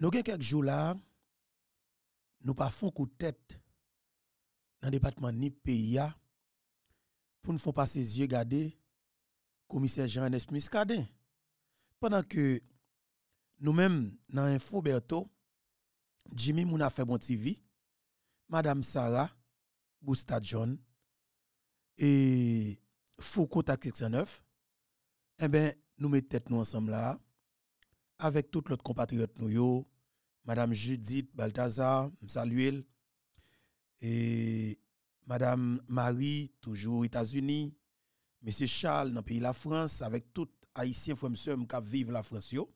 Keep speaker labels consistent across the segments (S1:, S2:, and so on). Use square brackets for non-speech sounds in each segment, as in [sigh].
S1: Nous avons quelques jours là, nous pas de tête dans le département ni pays pour nous faire passer les yeux garder commissaire jean Espris Muscadin. Pendant que nous-mêmes, dans Info Berto, Jimmy Mouna fait bon TV, Madame Sarah, Bousta John, et Foucault 609, eh ben, nous mettons tête nous ensemble là avec tout l'autre compatriote nous Madame Judith Balthazar, saluel et Madame Marie, toujours aux États-Unis, Monsieur Charles dans le pays de la France, avec tout Haïtien Haïtiens qui vivent la France yo,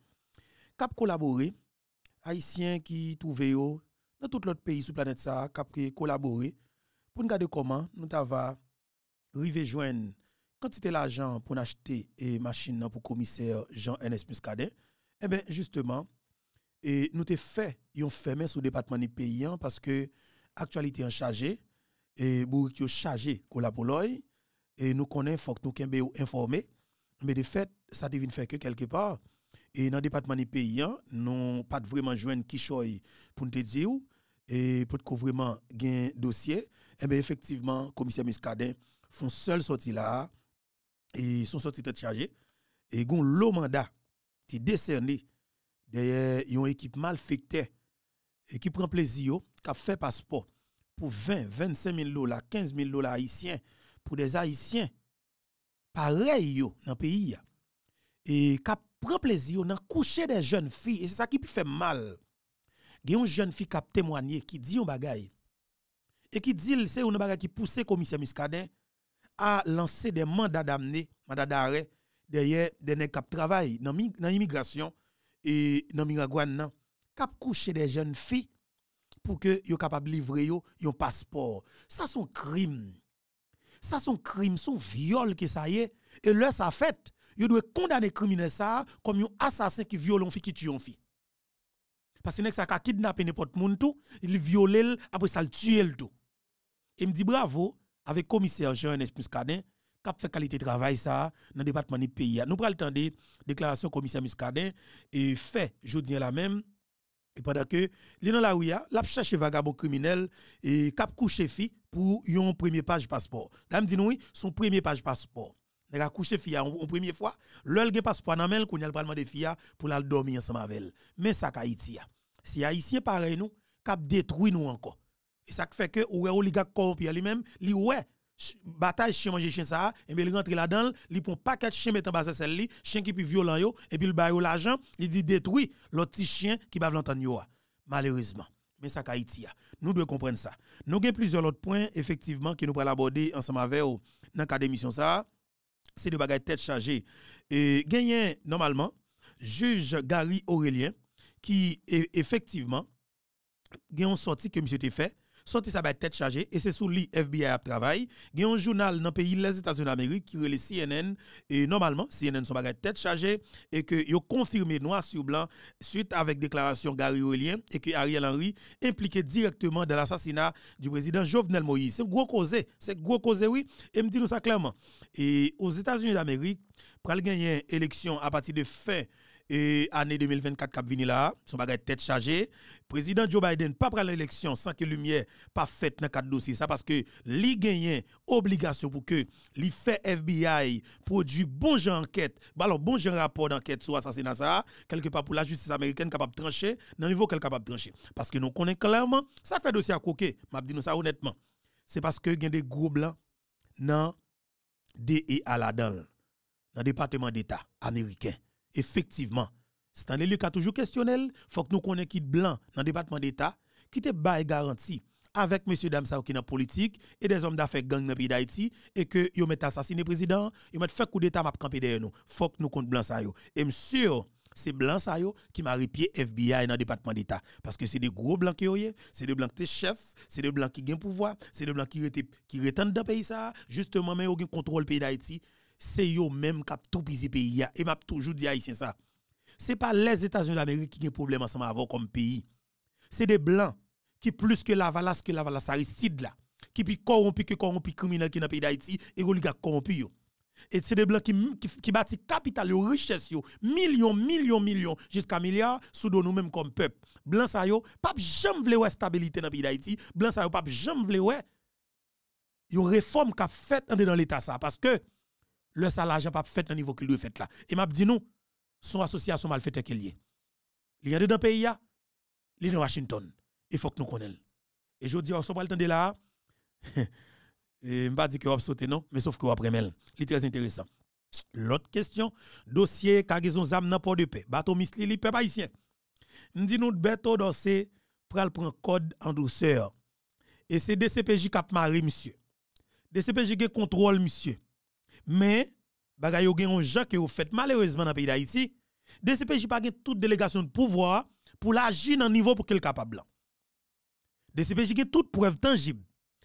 S1: cap collaborer, Haïtiens qui trouvent yo dans tout l'autre pays sur planète ça, cap collaboré pour nous regarder comment nous t'ava river joindre quantité l'argent pour acheter et machine pour commissaire Jean-Ernest Muscadet. Eh bien, justement, et nous avons fait, ils ont fermé sous département des paysans hein, parce que l'actualité en chargée et nous avons chargé et nous connaissons, faut que nous sommes Mais de fait, ça devine fait que quelque part, et dans le département des paysans, hein, nous pas vraiment joué qui pour nous dire, et pour nous vraiment un dossier, Eh bien effectivement, commissaire Muscadet font seul sortie là, et sont sortis tête chargé et gon le mandat qui décerné derrière une équipe malfectée et qui prend plaisir, qui a fait passeport pour 20, 25 000 dollars, 15 000 dollars haïtiens pour des haïtiens pareil dans le pays et qui prend plaisir dans coucher des jeunes filles et c'est ça qui fait mal. Il y a une jeune fille qui a témoigné qui dit un bagay et qui dit c'est un bagay qui poussait commissaire Muscadet à lancer des mandats d'amener, mandats d'arrêt derrière des nègres qui travaillent dans l'immigration et dans Ils qui coucher des jeunes filles pour que yo capables de livrer yon passeport. Ça, sont des crime. Ça, sont des crime, son viol que ça y est. Et là, ça fait, ils doivent condamner les criminels comme des assassins qui violent une fille, qui tue une fille. Parce que les ça kidnappé n'importe moun tout, il viole, après ça le tue tout. Et me dit bravo avec commissaire Jean-Ernest Muscadin cap fait qualité de travail ça dans le département du pays. Nous prenons le temps de déclaration commissaire Muscadet et fait, je dis la même, et pendant que les dans la rue, l'a cherché vagabond criminel et cap couché fi pour yon premier page passeport. Dame dit oui, son premier page passeport. Nèg a couché fi en première fois, l'ol passeport nan a de pour la dormir ensemble avec Mais ça Haïti Si haïtien pareil nous, cap détruit nous encore. Et ça fait que ou oligarque corrompu même li ouais bataille chien manger chien ça et bien il rentre là-dedans il prend paquet chien en bas celle li chien qui plus violent yo et puis il baille l'argent il dit détruit l'autre petit chien qui va l'entendre yo ah. malheureusement mais ça Haïti ah. nous devons comprendre ça nous avons plusieurs autres points effectivement que nous pourrons aborder ensemble avec vous dans cadre d'émission ça c'est de bagarre tête chargée et gagné normalement juge Gary Aurélien qui e-, effectivement gagne sorti que monsieur était sorti sa bah, tête chargée et c'est sous l'IFBI FBI travail. Il y a un journal dans le pays les États-Unis d'Amérique qui relève CNN et normalement CNN sont bagage tête chargée et que yo confirmé noir sur blanc suite avec déclaration Gary O'Reilly et que Ariel Henry impliqué directement dans l'assassinat du président Jovenel Moïse. C'est gros causé, c'est gros causé oui et me dit nous ça clairement. Et aux États-Unis d'Amérique, pour gagner élection à partir de fin et année 2024 cap vini là, son bagage tête chargée. Président Joe Biden pas pris l'élection sans que lumière pas faite dans quatre dossier ça parce que a gagné obligation pour que li fait FBI produit bon genre enquête, bah bon genre rapport d'enquête sur l'assassinat. quelque part pour la justice américaine capable de trancher, dans niveau qu'elle capable de trancher parce que nous connaissons clairement ça fait dossier à coquer, m'a dit nous ça honnêtement. C'est parce que y a des gros blancs dans e de dans le département d'État américain. Effectivement, Stanley qui a toujours questionné, faut que nous connaissions qui blanc dans le département d'État, qui te bail garantie avec M. Damsa qui est dans la politique et des hommes d'affaires gang dans le pays d'Haïti et que vous mettez assassiné président, vous met fait coup d'état m'a camper derrière nous. Faut que nous compte blanc ça yo. Et monsieur c'est blanc ça qui m'a pied FBI dans le département d'État parce que c'est des gros blancs qui sont, c'est des blancs qui chefs, c'est des blancs qui gagnent pouvoir, c'est des blancs qui qui dans le pays ça, justement mais ont contrôle pays d'Haïti c'est eux même qui ont tout pisé pays. Et m'a toujours dit Haïtien ça. C'est pas les États-Unis d'Amérique qui ont problème ensemble avoir comme pays. C'est des blancs qui plus que la valasse que la valasse Aristide là, qui puis corrompu que corrompu criminel qui dans pays d'Haïti et ont corrompu Et c'est des blancs qui qui, qui bâtissent capital, richesse yo, millions, millions, millions jusqu'à milliards sous nous même comme peuple. Blanc ça yo, pas jamais vle stabilité dans le pays d'Haïti, blanc ça yo pas jamais vle ouais. Yo réforme qu'a fait dans l'état ça parce que le salaire pas fait un niveau qu'il doit fait là. Et m'a dit nous, son association mal qu'elle y est. Il y a dans le pays, il est Washington. Il faut que nous connaissions. Et je dis, oh, on pas le temps de là. Je ne pas dire que vous sauter, non, mais sauf que vous apprenez. C'est très intéressant. L'autre question, dossier cargaison zam dans port de paix. Bateau misli li peuple haïtien. Nous nous bateau dossier pral prendre code en douceur. Et c'est DCPJ cap marie monsieur. DCPJ qui contrôle monsieur. Mais, bagay yo gen gens qui ont fait malheureusement dans le pays d'Haïti, DCPJ pas toute délégation de pouvoir pour l'agir dans niveau pour qu'elle capable. DCPJ gen toute preuve tangible.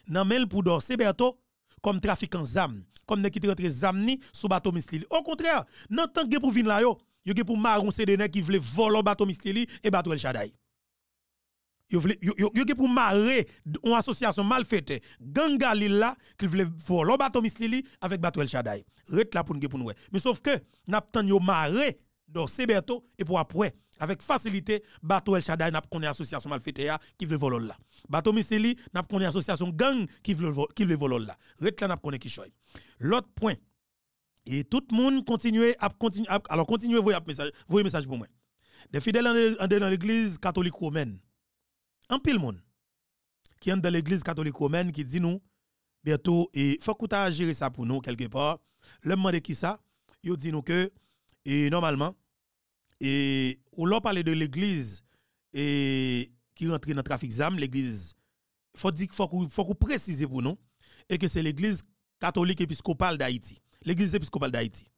S1: Nan mel pour dor Berto comme trafiquant zam, comme ne qui rentre zam ni sous bateau mislili. Au contraire, nan tant pour vin la yo, yo gen pour marron se qui vle voler bateau mislili et bateau el chadai. Yo vle, yo, y une association malfaite, gangalila qui voulait voler bateau Mislili avec bateau El Shaddai. Ret là pour nous pour nous. Mais sauf que, n'a pas yo dans dans Seberto et pour après, avec facilité, bateau El Shaddai n'a pas association malfaite qui veut voler là. Bateau Mislili n'a pas association gang qui veut qui veut voler là. Ret là n'a pas qui choy. L'autre point, et tout le monde continuez à continuer alors continuez voyez message, pour moi. Des fidèles dans l'église catholique romaine un pile monde qui est dans l'église catholique romaine qui dit nous bientôt et faut que gérer ça pour nous quelque part le monde qui ça il dit nous que et normalement et ou l'on parle de l'église et qui rentre dans le trafic d'âme l'église faut dire faut faut préciser pour nous et que c'est l'église catholique épiscopale d'Haïti l'église épiscopale d'Haïti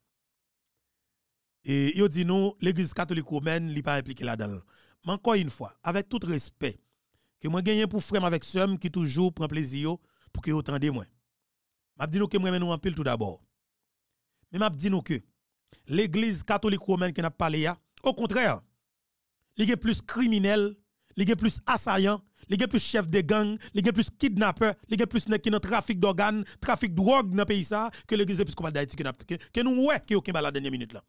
S1: et il dit nous l'église catholique romaine n'est pas impliquée là-dedans mais encore une fois avec tout respect que moi gagne pour frère avec ceux qui toujours prend plaisir pour que autant de moi. M'a dit nous que moi nous en pile tout d'abord. Mais m'a dit nous que l'église catholique romaine qui n'a parlé là, au contraire, elle est plus criminel, elle est plus assaillant, elle est plus chef de gang, elle est plus kidnappeur, elle est plus qui trafic d'organes, trafic de drogue dans le pays ça que l'église épiscopale d'Haïti que nous ouais qui aucun la dernière minute là.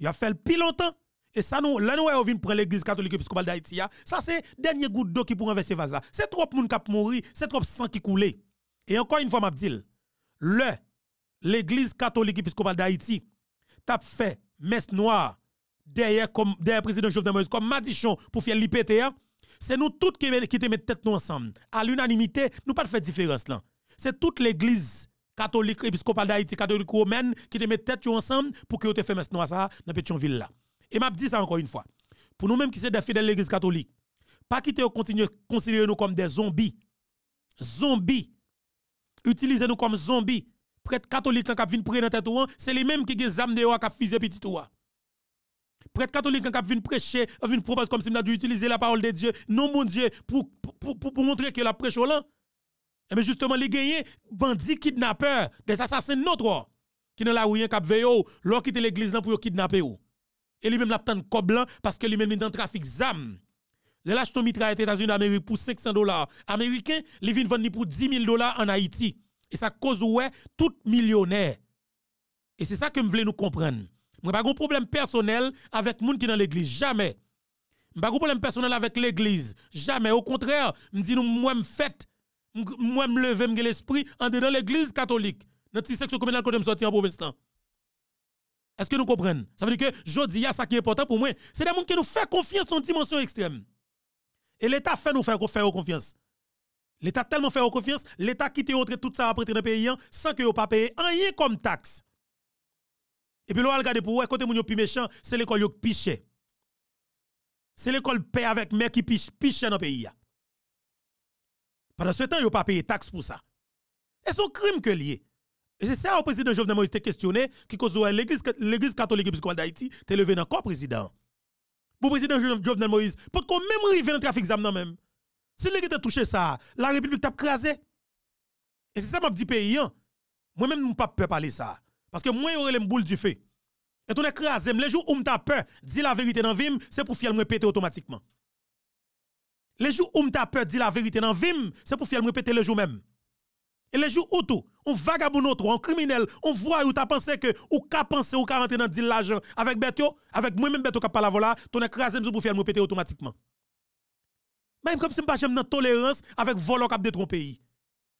S1: Il a fait le plus longtemps et ça, nous, là, nous, eh, on vient prendre l'église catholique épiscopale d'Haïti. Ça, c'est dernier goutte d'eau qui pour renverser Vaza. C'est trop de monde qui mourir, c'est trop de sang qui coule. Et encore une fois, Mabdil le, l'église catholique épiscopale d'Haïti, tap fait messe noire derrière, comme, derrière président Jovenel Moïse, comme Madichon pour faire l'IPTA. C'est nous tous qui, qui te tête nous ensemble. À l'unanimité, nous pas de faire différence là. C'est toute l'église catholique épiscopale d'Haïti, catholique romaine qui te mettent tête ensemble pour que te fait messe noire ça dans Petionville là. Et m'a dit ça encore une fois. Pour nous-mêmes qui sommes des fidèles de l'Église catholique, pas quitter ou continuer à considérer nous comme des zombies. Zombies. Utiliser nous comme zombies. Prêtre catholique qui vient prêcher dans tête c'est les mêmes qui des âmes de qui fisé petit vous Prêtre catholique qui vient prêcher, vient proposer comme si nous utiliser la parole de Dieu, non mon Dieu, pour, pour, pour, montrer que la prêche là. Et eh justement, les gagnants, bandits, kidnappeurs, des assassins de notre, qui n'ont la rue, hein, qui veillent, l'or quitte l'église pour kidnapper. Ou et lui-même l'attend coblan parce que lui-même est dans le trafic ZAM. Le lâche ton mitraille aux États-Unis d'Amérique pour 500 dollars américains, il vient vendre pour 10 000 dollars en Haïti. Et ça cause ouais tout millionnaire. Et c'est ça que je voulais nous comprendre. Je pas de problème personnel avec les gens qui dans l'église. Jamais. Je n'ai pas de problème personnel avec l'église. Jamais. Au contraire, je dis nous, moi, je fête. Moi, je me lève, je l'esprit en dedans l'église catholique. Dans section communale, quand je sorti en protestant. Est-ce que nous comprenons Ça veut dire que je dis, ça qui est important pour moi, c'est des gens qui nous font confiance dans une dimension extrême. Et l'État fait nous faire, confiance. L'État tellement fait confiance, l'État quitte autre tout ça après dans le pays sans que vous pas payer rien comme taxe. Et puis, l'on regarde pour vous, côté mon plus méchant, c'est l'école qui piche. C'est l'école paye avec mère qui piche, dans le pays. Pendant ce temps, a pas payé taxe pour ça. Et un crime que lié. Et c'est ça, le président Jovenel Moïse te questionné, qui cause l'église catholique épiscopale d'Haïti, t'es levé dans corps président. Pour président Jovenel Moïse, pour qu'on même arrive dans le trafic zam même. Si l'église a touché ça, la République t'a crasé. Et c'est ça, m'a dit pays, hein. Moi-même, je ne pas peur parler ça. Parce que moi, j'aurais les boule du feu. Et on écrasé, les jours où as peur, dis la vérité dans vim, c'est pour faire me répéter automatiquement. Les jours où as peur, dis la vérité dans vim, c'est pour faire me répéter le jour même. Et les jours où tout, on vagabond autre, on criminel, on voit ou t'as pensé que ou ka pensé ou ka rentré dans deal l'argent avec Beto, avec moi-même Beto qui parle voilà, ton écrasé pour faire me péter automatiquement. Même comme si pas j'aime dans tolérance avec vol cap de ton pays.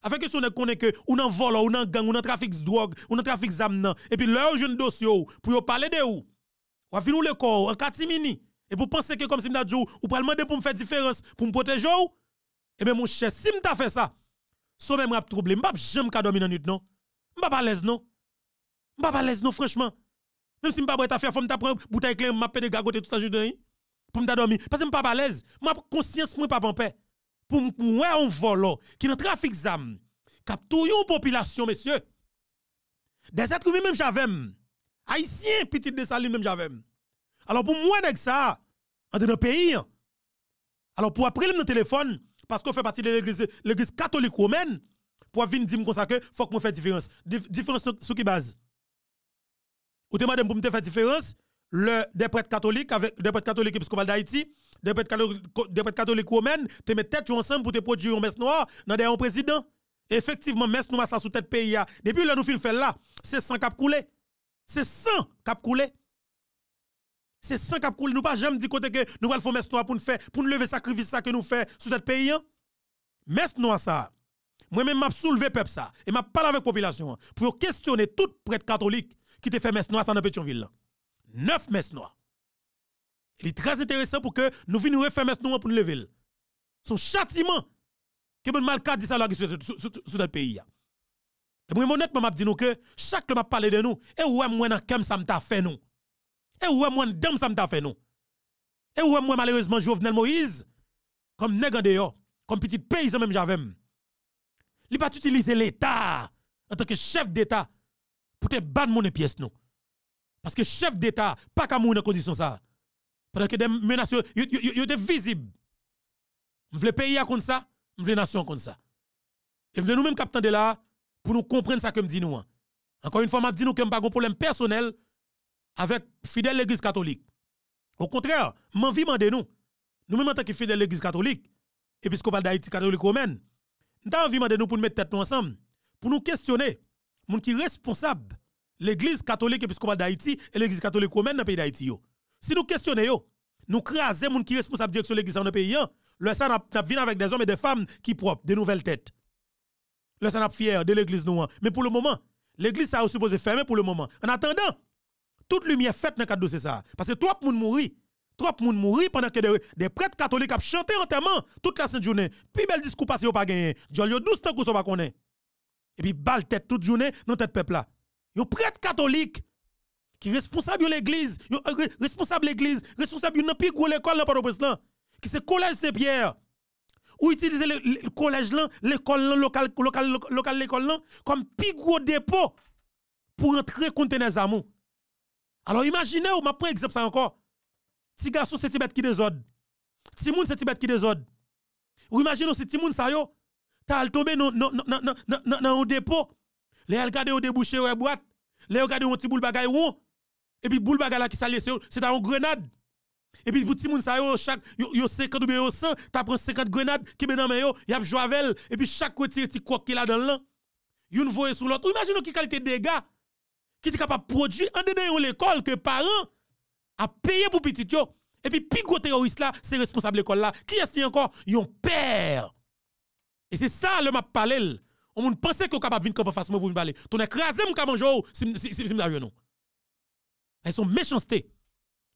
S1: Avec que si on connaît que ou nan volo, ou nan gang, ou nan trafic de drogue, ou nan trafic nan, et puis leur jeune dossier pour parler de ou. Ou fin le corps en catimini et pour penser que comme si m'da dit ou de demander pour me faire différence, pour me protéger ou et eh bien mon cher, si m'ta fait ça so même rap troublé m'pa jamais ka dormir dans nuit non m'pa pas l'aise non m'pa pas l'aise non franchement même si m'pa prête à faire femme t'a une bouteille clé m'a de gagoter tout ça dedans pour m'ta dormir parce que m'pa pas l'aise m'a conscience moi pas en paix pour moi, on volo qui dans trafic zam cap touyon population messieurs des êtres humains même j'avais haïtien petit de saline même j'avais alors pour moi nèg ça dans pays hein. alors pour après le téléphone parce qu'on fait partie de l'église catholique romaine, pour venir dire comme ça que faut que je fasse différence. différence sur qui base Ou demandez pour me faire différence le, des prêtres catholiques avec des prêtres catholiques épiscopales d'Haïti, des prêtres catholiques, des prêtres catholiques romaines, te mettent tête ensemble pour te produire un messe noir dans des président. Effectivement, messe noir ça sous tête pays. Hein. Depuis là nous fait là, c'est sans cap couler C'est sans cap couler c'est sans cap coule. Nous pas jamais dit côté que nous allons faire messe noire pour nous faire, pour nous lever sacrifice ça que nous faisons sur notre pays. Hein. Messe noire ça. Moi-même, m'a soulevé peuple ça. Et m'a parlé avec la population hein, pour questionner tout prêtre catholique qui te fait messe noire dans Pétionville. Neuf messes noirs. Il est très intéressant pour que nous venions refaire messe noire pour nous lever. Son châtiment que nous avons dit ça sur notre pays. Et moi, honnêtement, m'a dit nous que chaque m'a parle de nous, et ouais, moi, qu'est-ce que ça m'a fait nous. Et ouais, moi, dame, ça m'a fait non? Et ouais, moi, malheureusement, Jovenel Moïse, comme nègre dehors, comme petit paysan même j'avais. Il pas utiliser l'État en tant que chef d'État pour te battre mon pièce non. Parce que chef d'État, pas qu'à mourir dans condition ça. Pendant que des menaces, ils sont visibles. Je veux pays comme ça, je veux nation comme ça. Et je nous-mêmes capitaine de là pour nous comprendre ça que me dit nous. Hein. Encore une fois, je dis nous que je pas un problème personnel avec fidèle l'église catholique. Au contraire, m'en vie de nous. nous même en tant que fidèle l'église catholique, épiscopale d'Haïti catholique romaine, nous avons envie de nous pour nous mettre tête nous ensemble, pour nous questionner, mon qui responsable l'église catholique épiscopale d'Haïti et l'église catholique romaine dans le pays d'Haïti. Si nous questionnons, nous craser gens qui responsable direction l'église dans le pays, le ça n'a avec des hommes et des femmes qui propres, des nouvelles têtes. Le ça n'a de l'église nous. Hein. Mais pour le moment, l'église ça a supposé fermer pour le moment. En attendant, toute lumière faite dans le cadre de ça. Parce que trop de mourir, trois Trop de pendant que des, prêtres catholiques ont chanté entièrement toute la sainte journée. Puis bel discours passé au pas a Jolio douze temps qu'on pas Et puis balle tête toute journée dans tête peuple là. Yo prêtres catholiques, qui responsables de l'église, euh, responsables de l'église, responsable de plus gros l'école dans par président. qui c'est collège Saint-Pierre. Ou utiliser le, collège là, l'école là, local local local l'école là comme plus gros dépôt pour entrer contre les amours. Alors imaginez, on m'a pris exemple ça encore. Ti garçon c'est Tibet qui désordre. Si moun c'est Tibet qui désordre. Ou imaginez si ti moun ça yo, t'al tombé dans un dépôt, les al gade au débouché ou boîte, les gade un petit boule bagay rond et puis boule bagay la qui ça c'est dans une grenade. Et puis pour ti moun ça yo chaque 50 ou 100, t'as pris 50 grenades qui ben dans yo, y a joué avec et puis chaque côté ti croque qui là dans l'an. Une voie sur l'autre. Imaginez qui qualité de dégâts qui est capable de produire en dedans l'école que parents a payé pour petit yo. Et puis, plus terroriste là, c'est responsable de l'école là. Qui est-ce encore? Yon père. Et c'est ça le m'a parlé. On moun pense qu'on capable venir comme face moi pour parler. Ton écrasé m'ka manger si si si non. Elles sont méchanceté.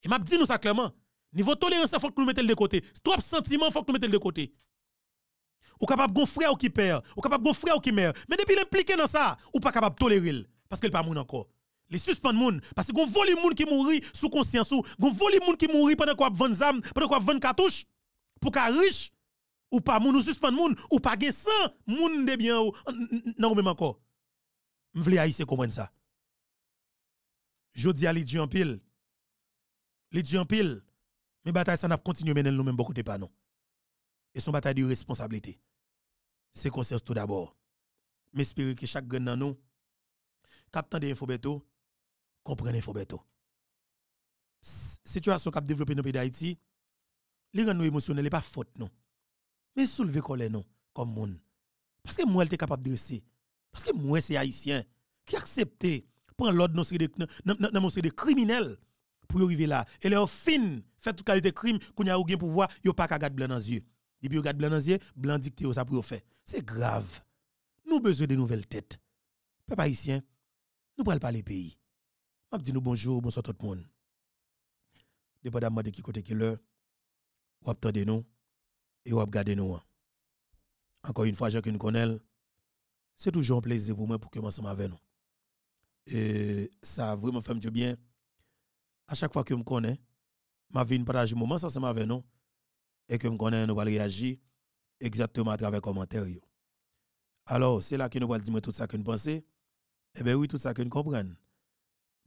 S1: Et m'a dit nous ça clairement. Niveau tolérance, faut que nous mettions de côté. Trop sentiment, faut que nous mettions de côté. Ou capable de frère ou qui perd, ou capable gon frère ou qui perd Mais depuis l'impliqué dans ça, ou pas capable de tolérer parce qu'elle pas moun encore les suspendre moun parce qu'on vole les moun qui mourent sous conscience ou on vole les moun qui mourent pendant qu'on 20 zam pendant qu'on vend cartouche pour qu'à riche ou pas moun ou suspendre moun ou pas gain sans moun de bien ou non même encore m'vle haïtien comprendre ça jodi a li en pile li en pile mais bataille ça n'a continué mener nous même beaucoup de pas et son bataille de responsabilité c'est conscience tout d'abord m'espérer que chaque gagne dans nous capitaine de info Comprenez, Fobeto. Situation a développé dans le pays d'Haïti, les gens nous émotionnels, pas faute, non. Mais soulever colère, non, comme monde. Parce que moi, elle était capable de dresser. Parce que moi, c'est haïtien qui accepté prendre l'ordre dans c'est des criminels pour arriver là. Et les fin, fait toute qualité de crime, qu'on a eu pouvoir, ils n'y a pas qu'à garder blanc dans les yeux. Et puis, regarde blanc dans les yeux, blanc dicté, ça pour faire. C'est grave. Nous avons besoin de nouvelles têtes. Peuple haïtien, nous ne parlons pas les pays. Je dit nous bonjour, bonsoir tout le monde. Dépendamment de qui côté qui l'heure, ou attendez nous et ou regardez nous. Hein. Encore une fois, une connaît, c'est toujours un plaisir pour moi pour que moi ensemble avec nous. Et ça vraiment fait du bien. À chaque fois que je me connais, ma vie partage un moment ça ensemble avec nous et que je me connais, nous va réagir exactement à travers les commentaires. Alors, c'est là que nous allons dire tout ça que nous pensons. Et eh bien oui, tout ça que nous comprenons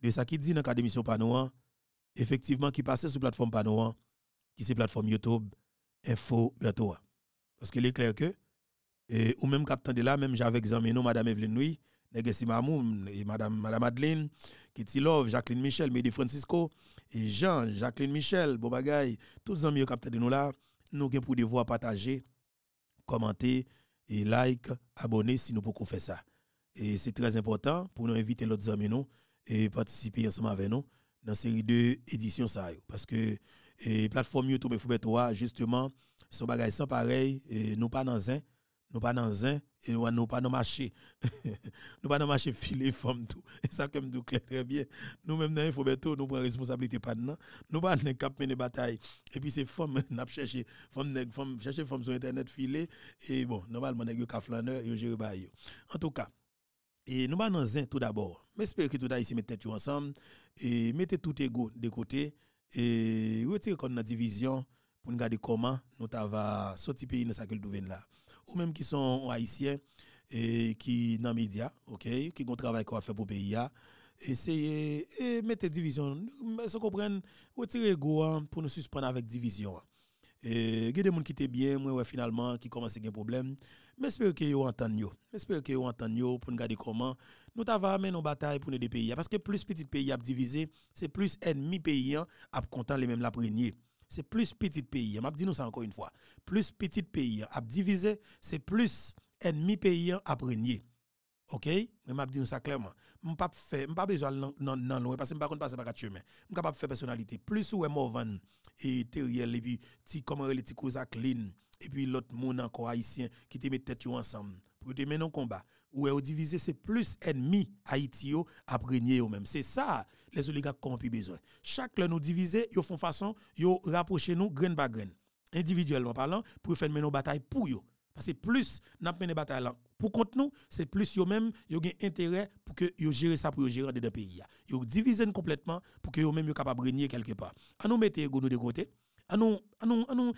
S1: de ça qui dit dans la sur Panouan, effectivement, qui passait sur la plateforme Panouan, qui c'est plateforme YouTube, Info Bertoa. Parce que est clair que, et, eh, ou même captain de là, même j'avais examiné Madame Evelyne Nui, Negesi Madame, Madame Adeline, Kitty Love, Jacqueline Michel, Mehdi Francisco, Jean, Jacqueline Michel, Bobagay, tous les amis qui captent de nous là, nous avons pour devoir partager, commenter, et like, abonner si nous pouvons faire ça. Et c'est très important pour nous inviter l'autre amis et participer ensemble avec nous dans la série de édition ça parce que et plateforme YouTube et justement son bagage sans pareil et nous pas dans un nous pas dans un et nous pas dans marché [laughs] nous pas dans marché filé femme tout et ça comme nous clair très bien nous même dans nous prenons responsabilité pas non nous pas dans cap mener bataille et puis c'est femme [laughs] n'a chercher, femme nèg chercher femme sur internet filé et bon normalement nèg ka flaneur yo gérer en tout cas et nous allons dans tout d'abord. J'espère que tout a ici mettez tout ensemble et mettez tout ego de côté et retirez comme la division pour nous garder comment nous avons sorti pays dans sa culture là. Ou même qui sont haïtiens et qui dans les médias, OK, qui ont travaillé quoi faire pour le pays essayez et mettez division, se comprendre, retirez ego hein, pour nous suspendre avec division. Hein. Et il y a des gens qui étaient bien, moi finalement qui commencent à avoir des problèmes J'espère que vous entendez. J'espère que vous entendez pour nous garder comment nous avons mené nos batailles pour nous pays. Parce que plus petit pays a divisé, c'est plus ennemi pays hein, a content les mêmes la C'est plus petit pays. Je hein. dit nous ça encore une fois. Plus petit pays hein, a divisé, c'est plus ennemi pays a prenier. OK Mais m'a dit ça clairement. M'ai pas fait, pas besoin non non loin parce que pas contre passer par quatre chemins. m'capable capable faire personnalité. Plus ou est mauvais et terriel et puis comment les petits clean et puis l'autre monde encore haïtien qui te met tête ensemble pour te mener combat. Ou est divisé, c'est plus ennemi Haïti à brigner eux même. C'est ça, les oligarques ont plus besoin. Chaque nous diviser, ils font façon, ils rapprochent nous grain par grain, individuellement parlant, pour faire mener nos batailles pour eux. Parce que plus nous mené bataille pour contre nous, c'est plus eux même, ils ont intérêt pour que ils gèrent ça pour gérer dans pays. Ils divisent complètement pour que eux même soient capables de régner quelque part. À nous mettre nous de côté, à nous, à nous, à nous,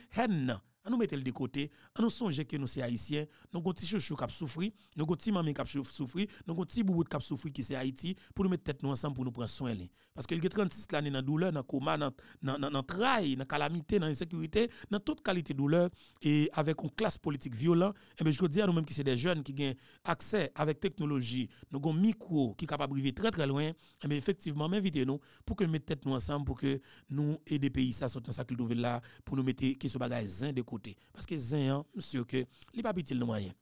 S1: à nous mettons de côté, à nous songer que nous sommes haïtiens, nous avons des chouchou qui souffrent, nous avons des mamans qui souffrent, nous avons des boubou qui souffrent, qui sont Haïti pour nous mettre tête nous ensemble pour nous prendre soin Parce qu'il y a 36 ans dans la douleur, dans le coma, dans dans trahi, dans calamité, dans l'insécurité, dans toute qualité de douleur et avec une classe politique violente, et eh bien je veux dire nous mêmes qui sommes des jeunes qui ont accès avec technologie, nous avons micro qui est capable de vivre très très loin, et eh bien effectivement, invitez nous pour que nous mettre tête ensemble pour que nous et des pays ça sortent dans là pour nous mettre qui ce bagage de côté parce que Zin, hein, monsieur, que il pas de moyen.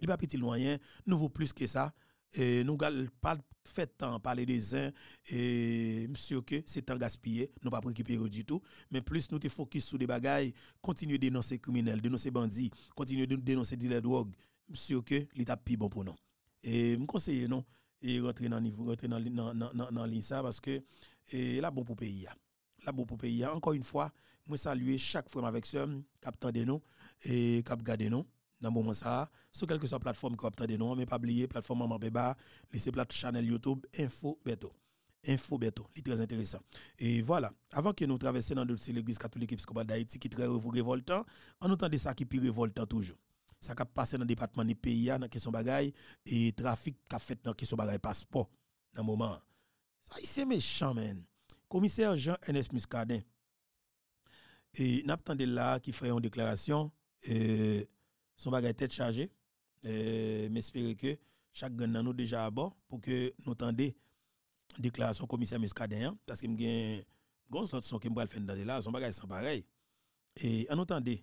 S1: Il pas de moyen, nous vaut plus que ça. nous pas fait temps parler de Zin, monsieur, que c'est un gaspillé, nous pas préoccupé du tout. Mais plus nous te focus sur des bagailles, continuer de dénoncer criminels, dénoncer bandits, continuer de dénoncer de drogues. drogue, monsieur, que l'état plus bon pour nous. Et me conseiller, non, et rentrer dans niveau, rentrer dans, dans, dans, dans, parce que et là, bon pour pays. Là, bon pour pays. Encore une fois, moi saluer chaque fois avec ce capitaine de nous et cap garder nous dans moment ça, sur quelque soit plateforme qui obtient nous, mais pas oublier plateforme Maman Beba, laissez plate channel YouTube info beto Info il c'est très intéressant. Et voilà, avant que nous traversions dans l'église catholique épiscopale d'Haïti qui très révoltant, on entend ça qui est plus révoltant toujours ça qui passé dans le département des pays dans question bagaille et trafic qui fait dans question bagaille passeport dans moment ça c'est méchant man commissaire Jean Ernest Muscadin et n'attendez là qui fait une déclaration, son bagage tête chargé. Euh, M'espérer que chaque gagne nous déjà à bord pour que nous entendions déclaration commissaire Muscadet. Hein, parce que gagne gros Lot son qui m'bral faire dans là, son bagage sans pareil. Et en le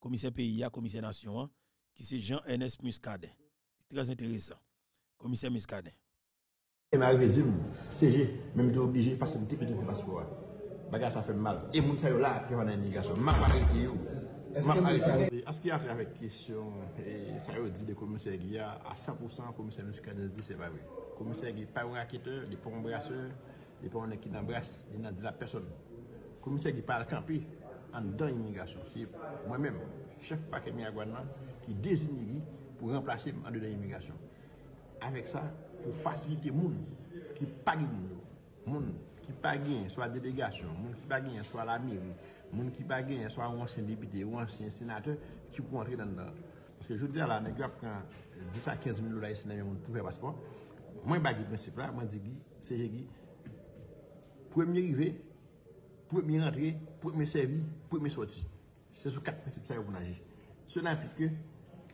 S1: commissaire PIA, commissaire nation hein, qui c'est Jean-Ernest Muscadin. Très intéressant. Commissaire Muscadet. Et m'a dit,
S2: c'est j'ai même obligé de passer un petit peu de passeport. Baga sa fèm mal. E moun sayo la ap kèvè nan imigrasyon. Map ari kè yon. Map ari kè yon. As kè yon a fè avèk kèsyon, sayo eh, di de komise yon, a 100% komise moun kèvè nan disè vavè. Komise yon pa ou rakete, di pon brase, di pon ekidan brase, dinan disè ap person. Komise yon pa al kampi, an dan imigrasyon. Si mwen mèm, chef pa kemi a Gwannan, ki dezini yon, pou remplase mwen an dan imigrasyon. Avèk sa, pou fasilite moun, ki pagi moun. moun ki pa gen yon swa delegasyon, moun ki pa gen yon swa la mire, moun ki pa gen yon swa wansyen depite, wansyen senate, ki pou kontre den dan. Koske joute diyan la, nek yo apkan 10 a 15 minou la yon senate moun pou fè paspon, moun bagye prinsipe la, moun di ki, seje ki, pou e mi rive, pou e mi rentre, pou e mi servi, pou e mi soti. Se sou 4 prinsipe sa yo pou nanje. Se nanpite ke,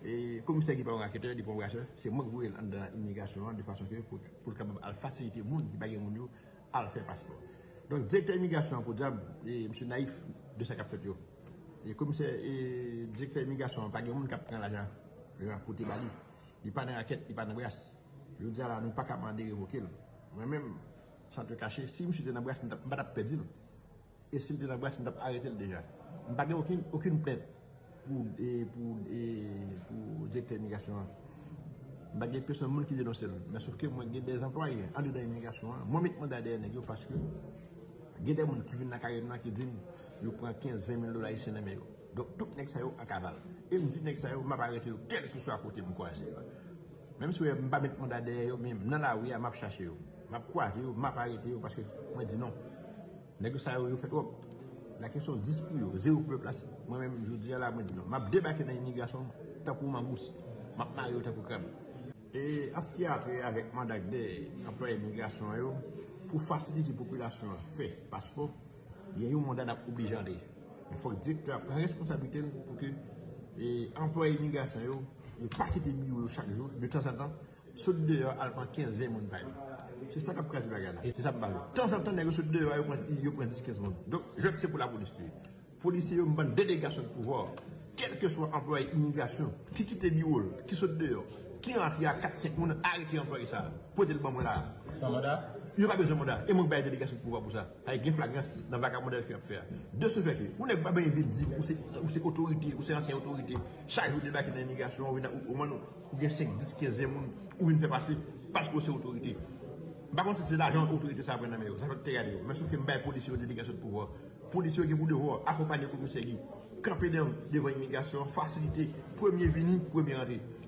S2: e komise ki pa yon akete, di pou mwache, se mwen kvou el an dan imigasyon de fason ke pou l kabab al fasilite moun ki bagye moun yo à le faire passeport. Donc, directeur immigration, pour dire, eh, M. Naïf, de ça qu'a fait. Et comme c'est eh, directeur immigration, pas de monde qui prend l'argent pour l'argent Il n'y a pas de raquette, il n'y a pas de brasse. Je veux dire, là, nous pas capable de révoquer. Moi-même, sans te cacher, si M. Naïf était n'a brasse, je pas perdu Et si M. Naïf était n'a brasse, je pas arrêter déjà. Je n'ai pas aucune, plainte pour le eh, directeur immigration. bagye peson moun ki de donsel, men souf ke mwen gede des employe, andou dan imigasyon, mwen mit moun dadeye negyo paske, gede moun ki vin na kare mwan ki din, yo pran 15-20 min loda yi seneme yo, do tout nek sa yo akaval, e m di nek sa yo map arete yo, tel ki sou akote mwen kwaje yo, menm sou mwen mba mit moun dadeye yo, mwen mnen la ou ya map chache yo, map kwaje yo, map arete yo, paske mwen di non, negosay yo yo fet wop, oh, la kesyon disi yo, zero preplasi, mwen mwen jou di ala mwen di non, map debake E as ki atre avèk mandak de employe imigrasyon yo, pou fasilite populasyon fè, paspo, gen yon mandak ap oblijande. Fòk dik te ap pran responsabite pou ke e, employe imigrasyon yo, yon pakite biyo yo chak joun, de tans an tan, sot deyo alman 15-20 moun bayi. Se sak ap krasi bagana, se sap balo. Tans an tan negyo sot deyo yo pran 10-15 moun. Don, jòp se pou la polisi. Polisi yo mban delegasyon pouvòr, kelke sou employe imigrasyon, ki kite biyo yo, ki sot deyo yo, qui rentre à a 4-5 personnes arrêtées employé ça. Pour être le bon là. Sans mandat Il n'y a pas besoin de mandat. Et mon une délégation de pouvoir pour ça. Avec une flagrance dans le vagabond qui a faire. De ce fait, vous n'avez pas bien dit, ou c'est autorité, ou c'est ancienne autorité. Chaque jour, de dans l'immigration, au moins, ou bien 5, 10, 15 personnes, ou une fait passer parce que c'est autorité. Par contre, c'est l'argent de l'autorité, ça va dans Ça va te regarder. Mais ce que je suis policier de délégation de pouvoir. Policier qui vous devoir accompagner le commissaire, camper devant l'immigration, faciliter, premier venu, premier entré.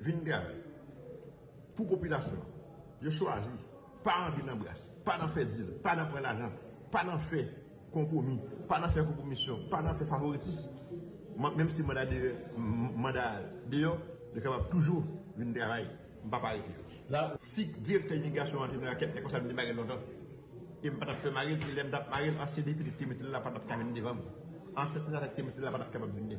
S2: vin travail pour population, je choisis pas en pas dans faire deal, pas en prendre l'argent, pas dans faire compromis, pas dans faire compromission, pas dans faire favoritisme. Même si mandat mandat je suis toujours venir travail, je pas Là, si directeur immigration je ne ça me Je longtemps. pas marier, il aime marier en CD puis de mettre pas de venir devant. En me je mettre là pas venir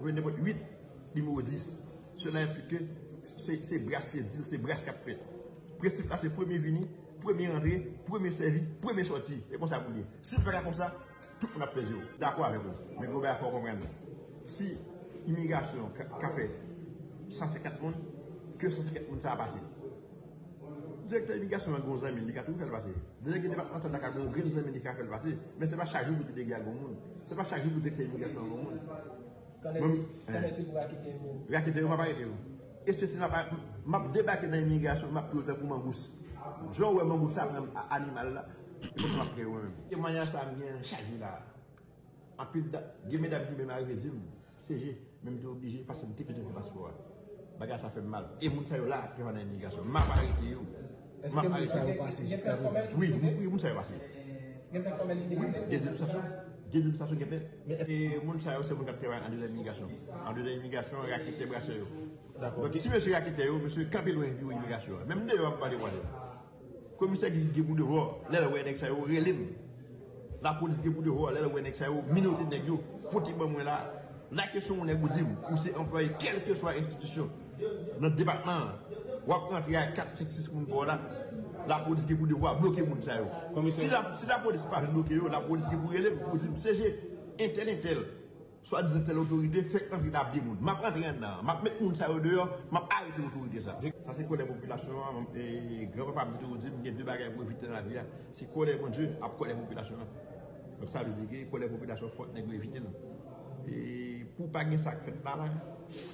S2: Vende moun 8, di moun 10. Se la implike, se braske dil, se braske ap fwet. Prestif la se preme vini, preme andre, preme servi, preme choti. E kon sa pou li. Si se fwera kon sa, tout moun ap fweze yo. Da kwa repon? Men gobe a fwa kon mwen moun. Si imigrasyon ka fwe, 154 moun, ke 154 moun sa ap pase. Direkta imigrasyon an goun zanmen di katou fwel pase. Direkta ne patan takan goun gren zanmen di katou fwel pase. Men se pa chakjou boute dekya goun moun. Se pa chakjou boute dekya imigrasyon an goun moun. Tane si yon akite yon? Akite yon, wap ayete yon. E se se na va, map debake nan imigrasyon, map yote pou mambous. Jou wè mambous apre animal la, yon e se map kre yon. Yon e mwanyan sa mwen chaji la. Ape, gemme davit yon mwen arive, dizi mwen, seje, mwen mwen te obije, fase mwen tekijon yon baspo a. Bagay sa fè mal. E moun sa yon la apre van nan imigrasyon. Map ayete yon.
S1: Moun alise yon vwase. Oui, oui, moun sa yon vwase. Yon mwen fwame yon
S2: imigrasyon? Oui, oui, moun sa yon v did administration get it? Et mon sa c'est se moun kapte en de l'immigration. An de l'immigration, rakite brase D'accord. Donc si monsieur a quitté, monsieur kapte est du immigration. Même de pas am pale wale. Commissaire qui dit pour dehors, là le wenek sa yo relim. La police qui pour dehors, là le ça sa yo minorité nèg yo, poti ban là. la. La question on est vous dire ou c'est employé quelle que soit l'institution, notre département. Ou après il 4 5 6 moun pour là. la polis ge pou devwa blokye moun sa yo. Si la polis pa voun blokye yo, la polis ge pou elè pou polis seje entel entel so a diz entel otorite fek tan vi dap di moun. Ma pran rien nan. Ma mèk moun sa yo deyo, ma parete otorite sa. Sa se kole populasyon an, e grepe pa blokye moun seje moun gen dè bagay pou evite nan la diyan. Se kole moun je, ap kole populasyon an. Sa ve di ge, kole populasyon fote negwe evite nan. E pou pa gen sa kret nan la,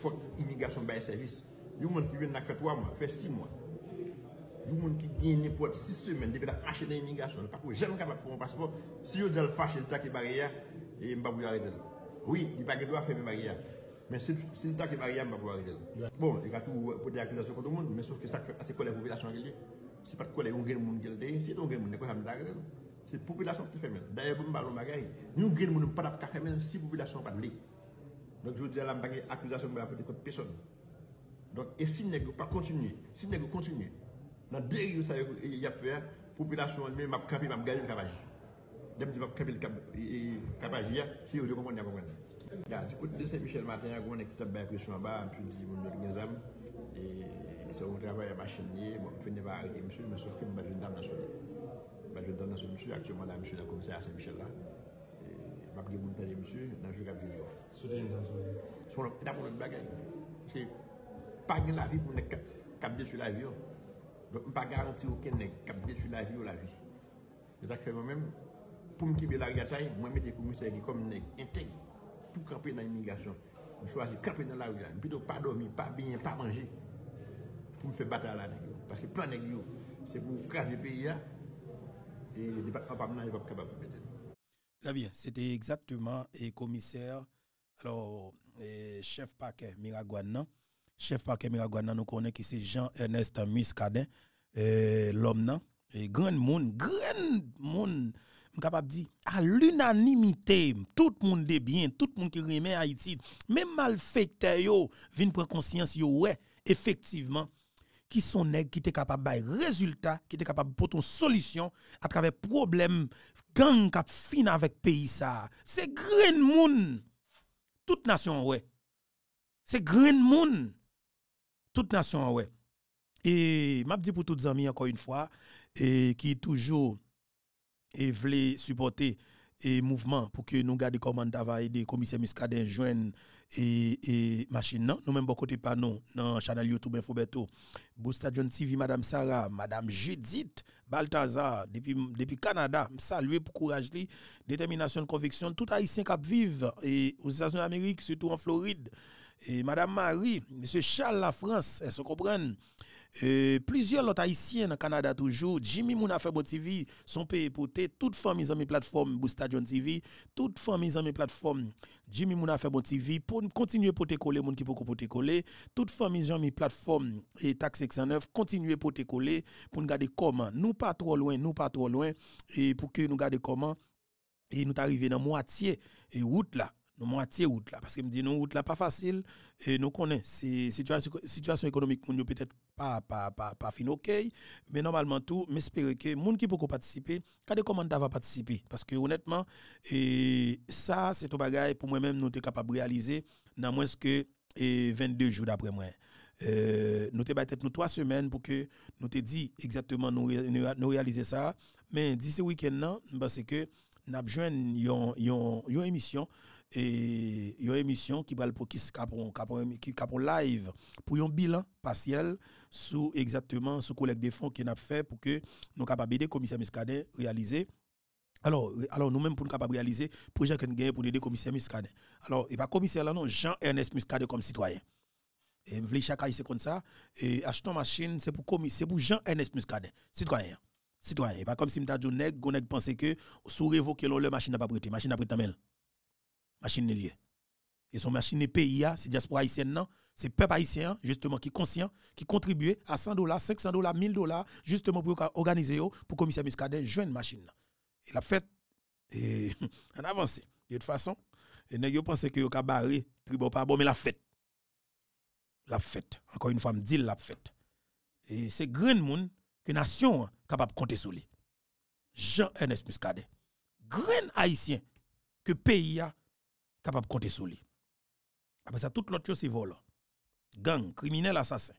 S2: fote imigrasyon baye servis. Yon moun ki ven nan kret waman, fe si moun. Vous monde qui gagne n'importe 6 semaines depuis la marché de l'immigration, pas que jamais capable faire un passeport, si vous avez fâché le tac et barrière, et m'a pas arrêter. Oui, il pas droit faire barrière. Mais si le tac et barrière, m'a pas arrêter. Bon, il y a tout euh, pour des accusations contre tout le monde, mais sauf que ça fait c'est quoi la population qui C'est pas quoi les gens qui monde qui c'est donc monde quoi ça me d'arrêter. C'est la population qui fait mal. D'ailleurs, vous me parler bagage, nous gens monde pas faire même si la population pas de Donc je dis à la accusation de la personne. Donc et si nèg pas continuer, si nèg continuer Nan deri yon sa yon yap fe, eh, populasyon me map kapi mam gaje l kapaj. Deme di map kapi l e, e, kapaj yon, si yon yon konwen yon konwen. Gan, di koute de Saint-Michel maten yon konwen, ek se tap bay presyon ba, msou yon ti di moun yon yon genzam, e, se yon trabay yon machin ye, bon, mwen fe nevare gen yon msou, me soufke mwen bade joun dam nan sou yon. Bade joun dam nan sou yon msou, aktyouman la msou la komise a Saint-Michel la, map ge moun tade yon msou, nan joun kap di yon. Sou de yon dam sou yon? Sou yon Donc, je ne pas garantir aucun cap détruit la vie ou la vie. moi même, pour me quitter la gataille, moi, je mets des commissaires qui comme intègre pour camper dans l'immigration. Je choisis de camper dans la rue, plutôt pas dormir, pas bien, pas manger, pour me faire battre à la nègre. Parce que plein de c'est pour craser le pays, et le département n'est pas capable de mettre.
S1: Très bien, c'était exactement le commissaire, alors chef paquet non chef parquet Miragouana, nous connaît qui c'est Jean-Ernest Muscadin, euh, l'homme et grand monde, grand monde, capable de à l'unanimité, tout le monde est bien, tout le monde qui remet Haïti, même malfaiteur, yo, vient prendre conscience, yo, ouais, effectivement, qui sont nègres qui étaient capables de résultats, qui étaient capables de porter une solution à travers problème gang qui fin avec pays ça. C'est grand monde. Toute nation ouais. C'est grand monde toute nation, ouais. Et m'a dit pour toutes les amis encore une fois, et qui toujours et supporter et mouvement pour que nous gardions comment travail des commissaires Miscadin joindre et, et machine non nous même beaucoup côté pas non dans channel YouTube John TV madame Sarah madame Judith Balthazar depuis depuis Canada saluer pour courage li détermination conviction tout haïtien qui vivent et aux États-Unis d'Amérique surtout en Floride Madame Marie, Monsieur Charles La France, est se comprennent? Euh, plusieurs autres haïtiens dans Canada toujours, Jimmy Mouna bon TV, son pays Toutes toute famille en mes plateformes boustadion TV, toute famille en mes plateformes Jimmy Mouna bon TV, pour continuer te coller, gens qui pour porter coller, toute famille en mes plateformes et Taxe 609, continuer porter coller, pour nous garder comment, nous pas trop loin, nous pas trop loin, et pour que nous garder comment, et nous arrivons dans moitié, et route là, moitié route là parce que me dit non route là pas facile et nous connaît c'est situation situation économique nous peut-être pas pas pas pas fin OK mais normalement tout m'espérer que monde qui peut participer quand des commandes va participer parce que honnêtement et ça c'est tout bagage pour moi-même nous t'es capable réaliser dans moins que et 22 jours d'après moi euh, nous avons peut-être nous trois semaines pour que nous te dit exactement nous, nous, réaliser ça mais d'ici week-end non parce que nous avons yon émission et une émission qui va pour qui live pour un bilan partiel sous exactement ce collecte des fonds qu'on a fait pour que nous capables aider commissaire Miscadet réaliser alors, euh, alors nous-mêmes, pour nous capables réaliser le projet que nous pour aider le commissaire Muscadet. Alors, et pas commissaire là, non, Jean-Ernest Muscadet comme citoyen. Et je chaque c'est comme ça. Et achetons machine, c'est pour, pour Jean-Ernest Muscadet, citoyen. Citoyen. Et pas comme si nous avons dit, pensait que, sous révoquer le machine n'a pas prêté, machine n'a pas prêté machine liée. Et son machine pays, c'est diaspora haïtienne, non? C'est peuple haïtien, justement, qui est conscient, qui contribue à 100 dollars, 500 dollars, 1000 dollars, justement, pour organiser, oh, pour le commissaire Muscadet, une machine. Et la fête, et en avance. De toute façon, et pas pensez que vous avez tribo pas bon, mais la fête. La fête. Encore une fois, me dit la fête. Et c'est grand monde que nation capable de compter sur lui. Jean-Ernest Muscadet. Grand haïtien que pays a capable de compter sur lui. Après ça, tout l'autre, chose, c'est vol. Gang, criminel, assassin.